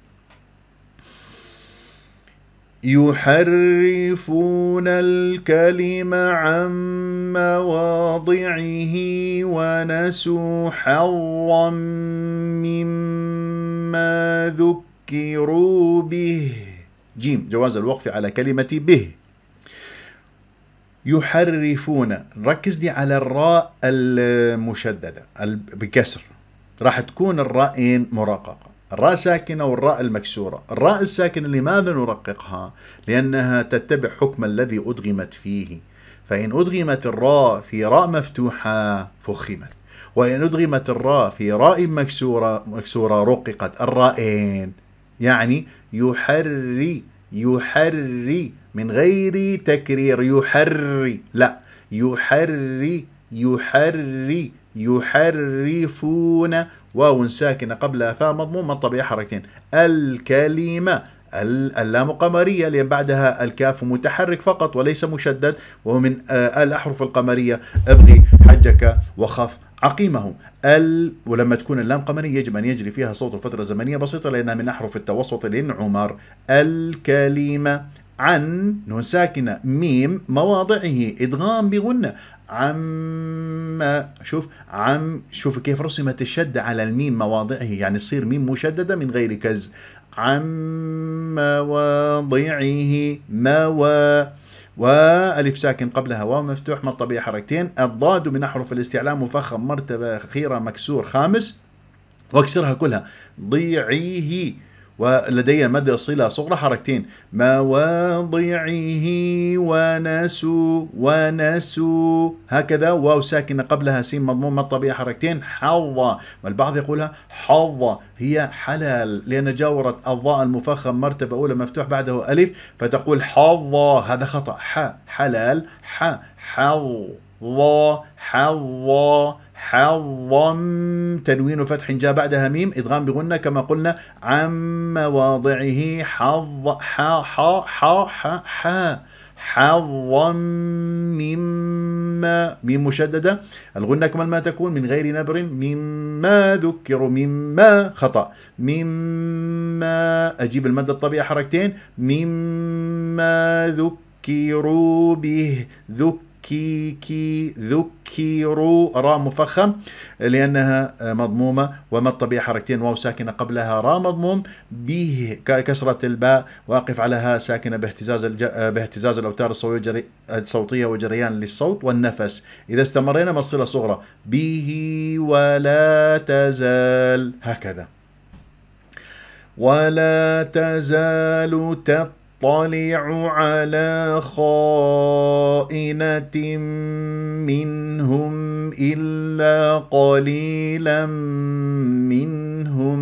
يحرفون الكلم عن مواضعه ونسوا حظا مما ذكروا به جيم جواز الوقف على كلمة به يحرفون ركز لي على الراء المشددة بكسر راح تكون الراءين مراققة الراء ساكنة والراء المكسورة الراء الساكنة لماذا نرققها؟ لأنها تتبع حكم الذي أدغمت فيه فإن أدغمت الراء في راء مفتوحة فخمت وإن أدغمت الراء في راء مكسورة مكسورة رققت الرائين يعني يحري يحري من غير تكرير يحري لا يحري يحري يحرفون واو ساكنة قبلها فاء مضمومة طبيعي حركتين الكلمة اللام قمرية لأن بعدها الكاف متحرك فقط وليس مشدد وهو من آه، الأحرف القمرية ابغي حجك وخف عقيمه ال ولما تكون اللام قمرية يجب أن يجري فيها صوت فترة زمنية بسيطة لأنها من أحرف التوسط لأن عمر الكلمة عن نون ساكنة ميم مواضعه إدغام بغنة عم شوف عم شوف كيف رسمت الشدة على الميم مواضعه يعني تصير ميم مشددة من غير كز عم مواضعه و وألف ساكن قبلها واو مفتوح ما الطبيعي حركتين الضاد من أحرف الاستعلام مفخم مرتبة أخيرة مكسور خامس واكسرها كلها ضيعيه ولدي مدى صلة صغرى حركتين مواضعه ونسوا ونسوا هكذا واو ساكنة قبلها سين مضمومة مد حركتين حظ والبعض يقولها حظ هي حلال لأن جاورت الضاء المفخم مرتبة أولى مفتوح بعده ألف فتقول حظ هذا خطأ ح حلال ح حظ حظ حرم تنوين وفتح جاء بعدها ميم إدغام بغنة كما قلنا عم مواضعه حظ ح ح ح ح ح حرم مما ميم مشددة الغنة كما ما تكون من غير نبر مما ذكر مما خطأ مما أجيب المادة الطبيعي حركتين مما ذكروا به ذكر كيكي ذكروا راء مفخم لأنها آه، مضمومة وما الطبيعة حركتين واو ساكنة قبلها راء مضموم به كسرة الباء واقف على ساكنة باهتزاز الج... آه، باهتزاز الأوتار الصوتية آه، الصوتية وجريان للصوت والنفس إذا استمرينا الصلة صغرى به ولا تزال هكذا ولا تزال تق يطلع على خائنة منهم إلا قليلا منهم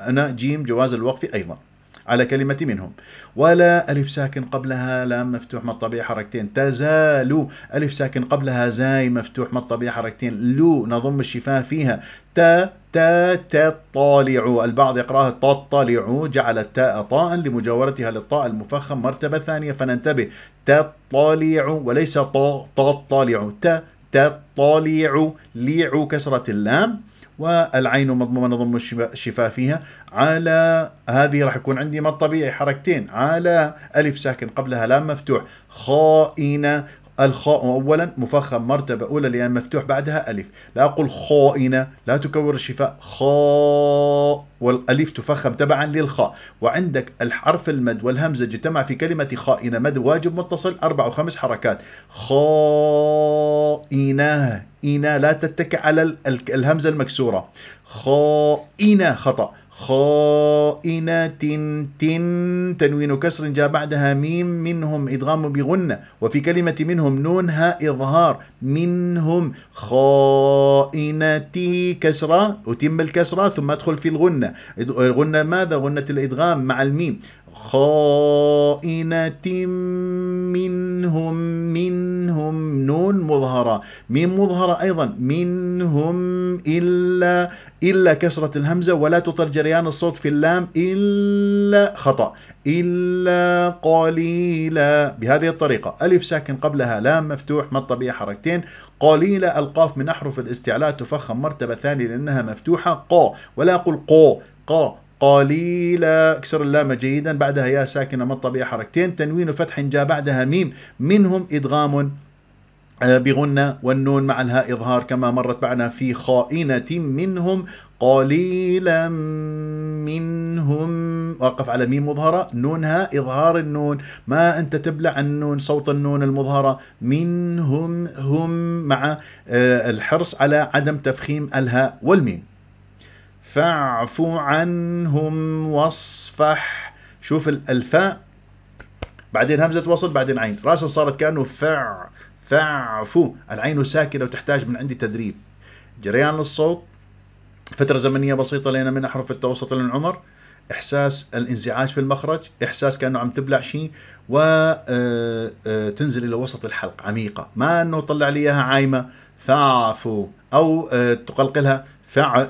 أنا جيم جواز الوقف أيضا على كلمة منهم ولا ألف ساكن قبلها لام مفتوح ما الطبيعة حركتين تزال ألف ساكن قبلها زاي مفتوح ما الطبيعة حركتين لو نضم الشفاه فيها تا تا تطالع البعض يقراها تطلع جعل التاء طاء لمجاورتها للطاء المفخم مرتبة ثانية فننتبه تطلع وليس طا تطلع تا تطلع ليع كسرة اللام والعين مضمومة نضم الشفاه فيها على هذه راح يكون عندي ما الطبيعي حركتين على ألف ساكن قبلها لام مفتوح خائنة الخاء أولا مفخم مرتبة أولى لأن مفتوح بعدها ألف لا أقول خائنة لا تكور الشفاء خاء والألف تفخم تبعا للخاء وعندك الحرف المد والهمزة اجتمع في كلمة خائنة مد واجب متصل أربع وخمس حركات خائنة إنا لا تتكئ على الهمزة المكسورة خائنة خطأ خائنة تن تنوين كسر جاء بعدها ميم منهم إدغام بغنة وفي كلمة منهم نون هاء إظهار منهم خائنة كسرة أتم الكسرة ثم أدخل في الغنة الغنة ماذا غنة الإدغام مع الميم خائنة منهم مظهرة ميم مظهرة أيضا منهم إلا إلا كسرة الهمزة ولا تطر جريان الصوت في اللام إلا خطأ إلا قليلا بهذه الطريقة ألف ساكن قبلها لام مفتوح ما الطبيعة حركتين قليلا القاف من أحرف الاستعلاء تفخم مرتبة ثانية لأنها مفتوحة قا ولا أقول قو قا قليلا اكسر اللام جيدا بعدها يا ساكنة ما الطبيعه حركتين تنوين وفتح جاء بعدها ميم منهم إدغام بغنة والنون مع الهاء إظهار كما مرت معنا في خائنة منهم قليلا منهم وقف على ميم مظهرة نونها إظهار النون ما أنت تبلع النون صوت النون المظهرة منهم هم مع آه، الحرص على عدم تفخيم الهاء والميم فاعف عنهم واصفح شوف الفاء بعدين همزة وصل بعدين عين راسا صارت كأنه فع فاعفو العين ساكنة وتحتاج من عندي تدريب جريان للصوت فترة زمنية بسيطة لنا من أحرف التوسط للعمر احساس الانزعاج في المخرج احساس كانه عم تبلع شيء وتنزل آه، آه، الى وسط الحلق عميقه ما انه طلع لي اياها عايمه فاعفو او آه، تقلقلها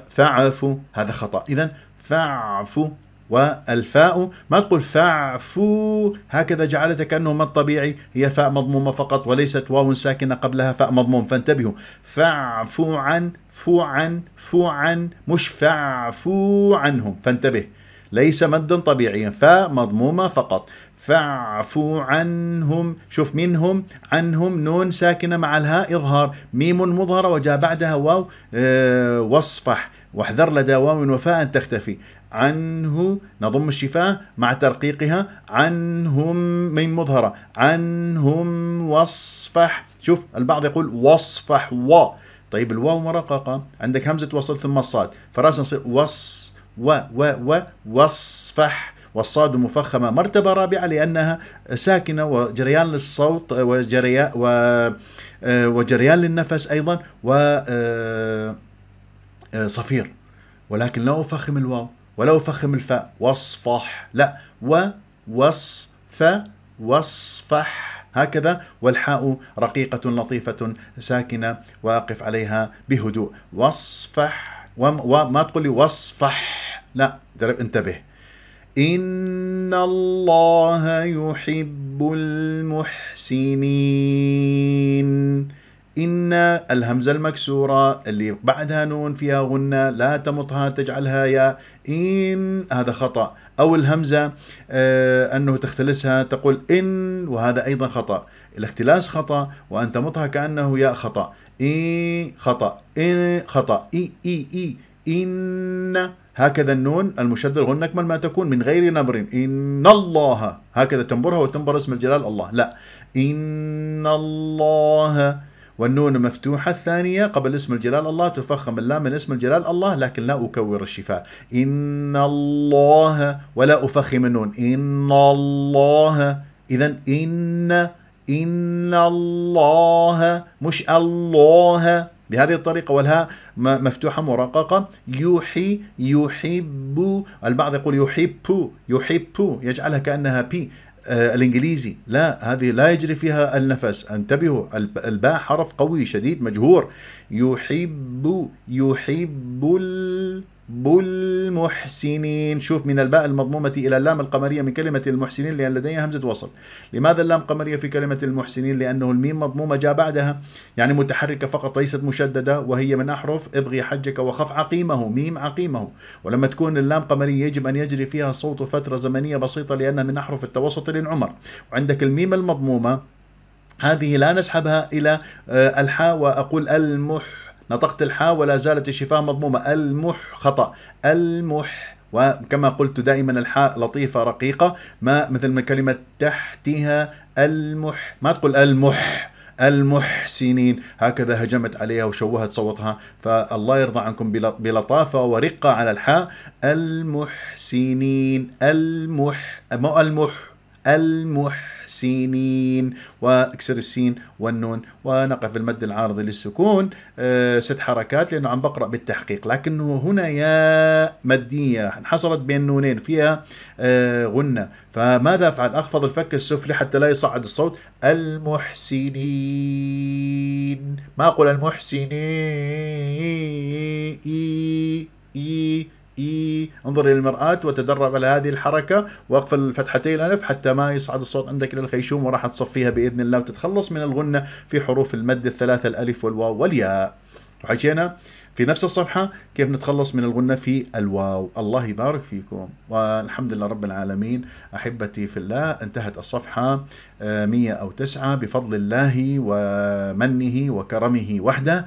فاعفو هذا خطا اذا فاعفو والفاء ما تقول فاعفو هكذا جعلتها كأنه ما الطبيعي هي فاء مضمومة فقط وليست واو ساكنة قبلها فاء مضموم فانتبهوا فاعفو عن فو عن فو عن مش فاعفو عنهم فانتبه ليس مدا طبيعيا فاء مضمومة فقط فاعفو عنهم شوف منهم عنهم نون ساكنة مع الهاء إظهار ميم مظهرة وجاء بعدها واو أه واصفح واحذر لدى واو وفاء أن تختفي عنه نضم الشفاه مع ترقيقها عنهم من مظهرة عنهم واصفح شوف البعض يقول واصفح و طيب الواو مرققة عندك همزة وصل ثم الصاد فراسا نصير وص و و و واصفح والصاد مفخمة مرتبة رابعة لأنها ساكنة وجريان للصوت وجريان و آه، وجريان للنفس أيضا و آه، آه، صفير ولكن لا أفخم الواو ولو فخم الفاء واصفح لا و وصف واصفح هكذا والحاء رقيقة لطيفة ساكنة واقف عليها بهدوء واصفح وما تقول لي واصفح لا انتبه إن الله يحب المحسنين إن الهمزة المكسورة اللي بعدها نون فيها غنة لا تمطها تجعلها يا إن هذا خطأ أو الهمزة آه، أنه تختلسها تقول إن وهذا أيضا خطأ الاختلاس خطأ وأن تمطها كأنه ياء خطأ إي خطأ إن خطأ إي إي إي إن هكذا النون المشدد الغنة أكمل ما تكون من غير نبر إن الله هكذا تنبرها وتنبر اسم الجلال الله لا إن الله والنون مفتوحة الثانية قبل اسم الجلال الله تفخم اللام من اسم الجلال الله لكن لا أكور الشفاء إن الله ولا أفخم النون إن الله إذا إن إن الله مش الله بهذه الطريقة والهاء مفتوحة مرققة يوحي يحب البعض يقول يحب يحب يجعلها كأنها بي آه، الانجليزي لا هذه لا يجري فيها النفس انتبهوا الباء حرف قوي شديد مجهور يحب يحب ال بالمحسنين شوف من الباء المضمومة إلى اللام القمرية من كلمة المحسنين لأن لديها همزة وصل لماذا اللام قمرية في كلمة المحسنين لأنه الميم مضمومة جاء بعدها يعني متحركة فقط ليست مشددة وهي من أحرف ابغي حجك وخف عقيمه ميم عقيمه ولما تكون اللام قمرية يجب أن يجري فيها الصوت فترة زمنية بسيطة لأنها من أحرف التوسط للعمر وعندك الميم المضمومة هذه لا نسحبها إلى آه، الحاء وأقول المح نطقت الحاء ولا زالت الشفاه مضمومة المح خطأ المح وكما قلت دائما الحاء لطيفة رقيقة ما مثل ما كلمة تحتها المح ما تقول المح المحسنين هكذا هجمت عليها وشوهت صوتها فالله يرضى عنكم بلطافة ورقة على الحاء المحسنين المح مو المح المح سينين واكسر السين والنون ونقف المد العارض للسكون آه، ست حركات لأنه عم بقرأ بالتحقيق لكنه هنا يا مدية انحصرت بين نونين فيها آه، غنة فماذا أفعل أخفض الفك السفلي حتى لا يصعد الصوت المحسنين ما أقول المحسنين إي انظر إلى المرآة وتدرب على هذه الحركة واقفل فتحتي الألف حتى ما يصعد الصوت عندك إلى الخيشوم وراح تصفيها بإذن الله وتتخلص من الغنة في حروف المد الثلاثة الألف والواو والياء وحكينا في نفس الصفحة كيف نتخلص من الغنة في الواو الله يبارك فيكم والحمد لله رب العالمين أحبتي في الله انتهت الصفحة 109 آه، بفضل الله ومنه وكرمه وحده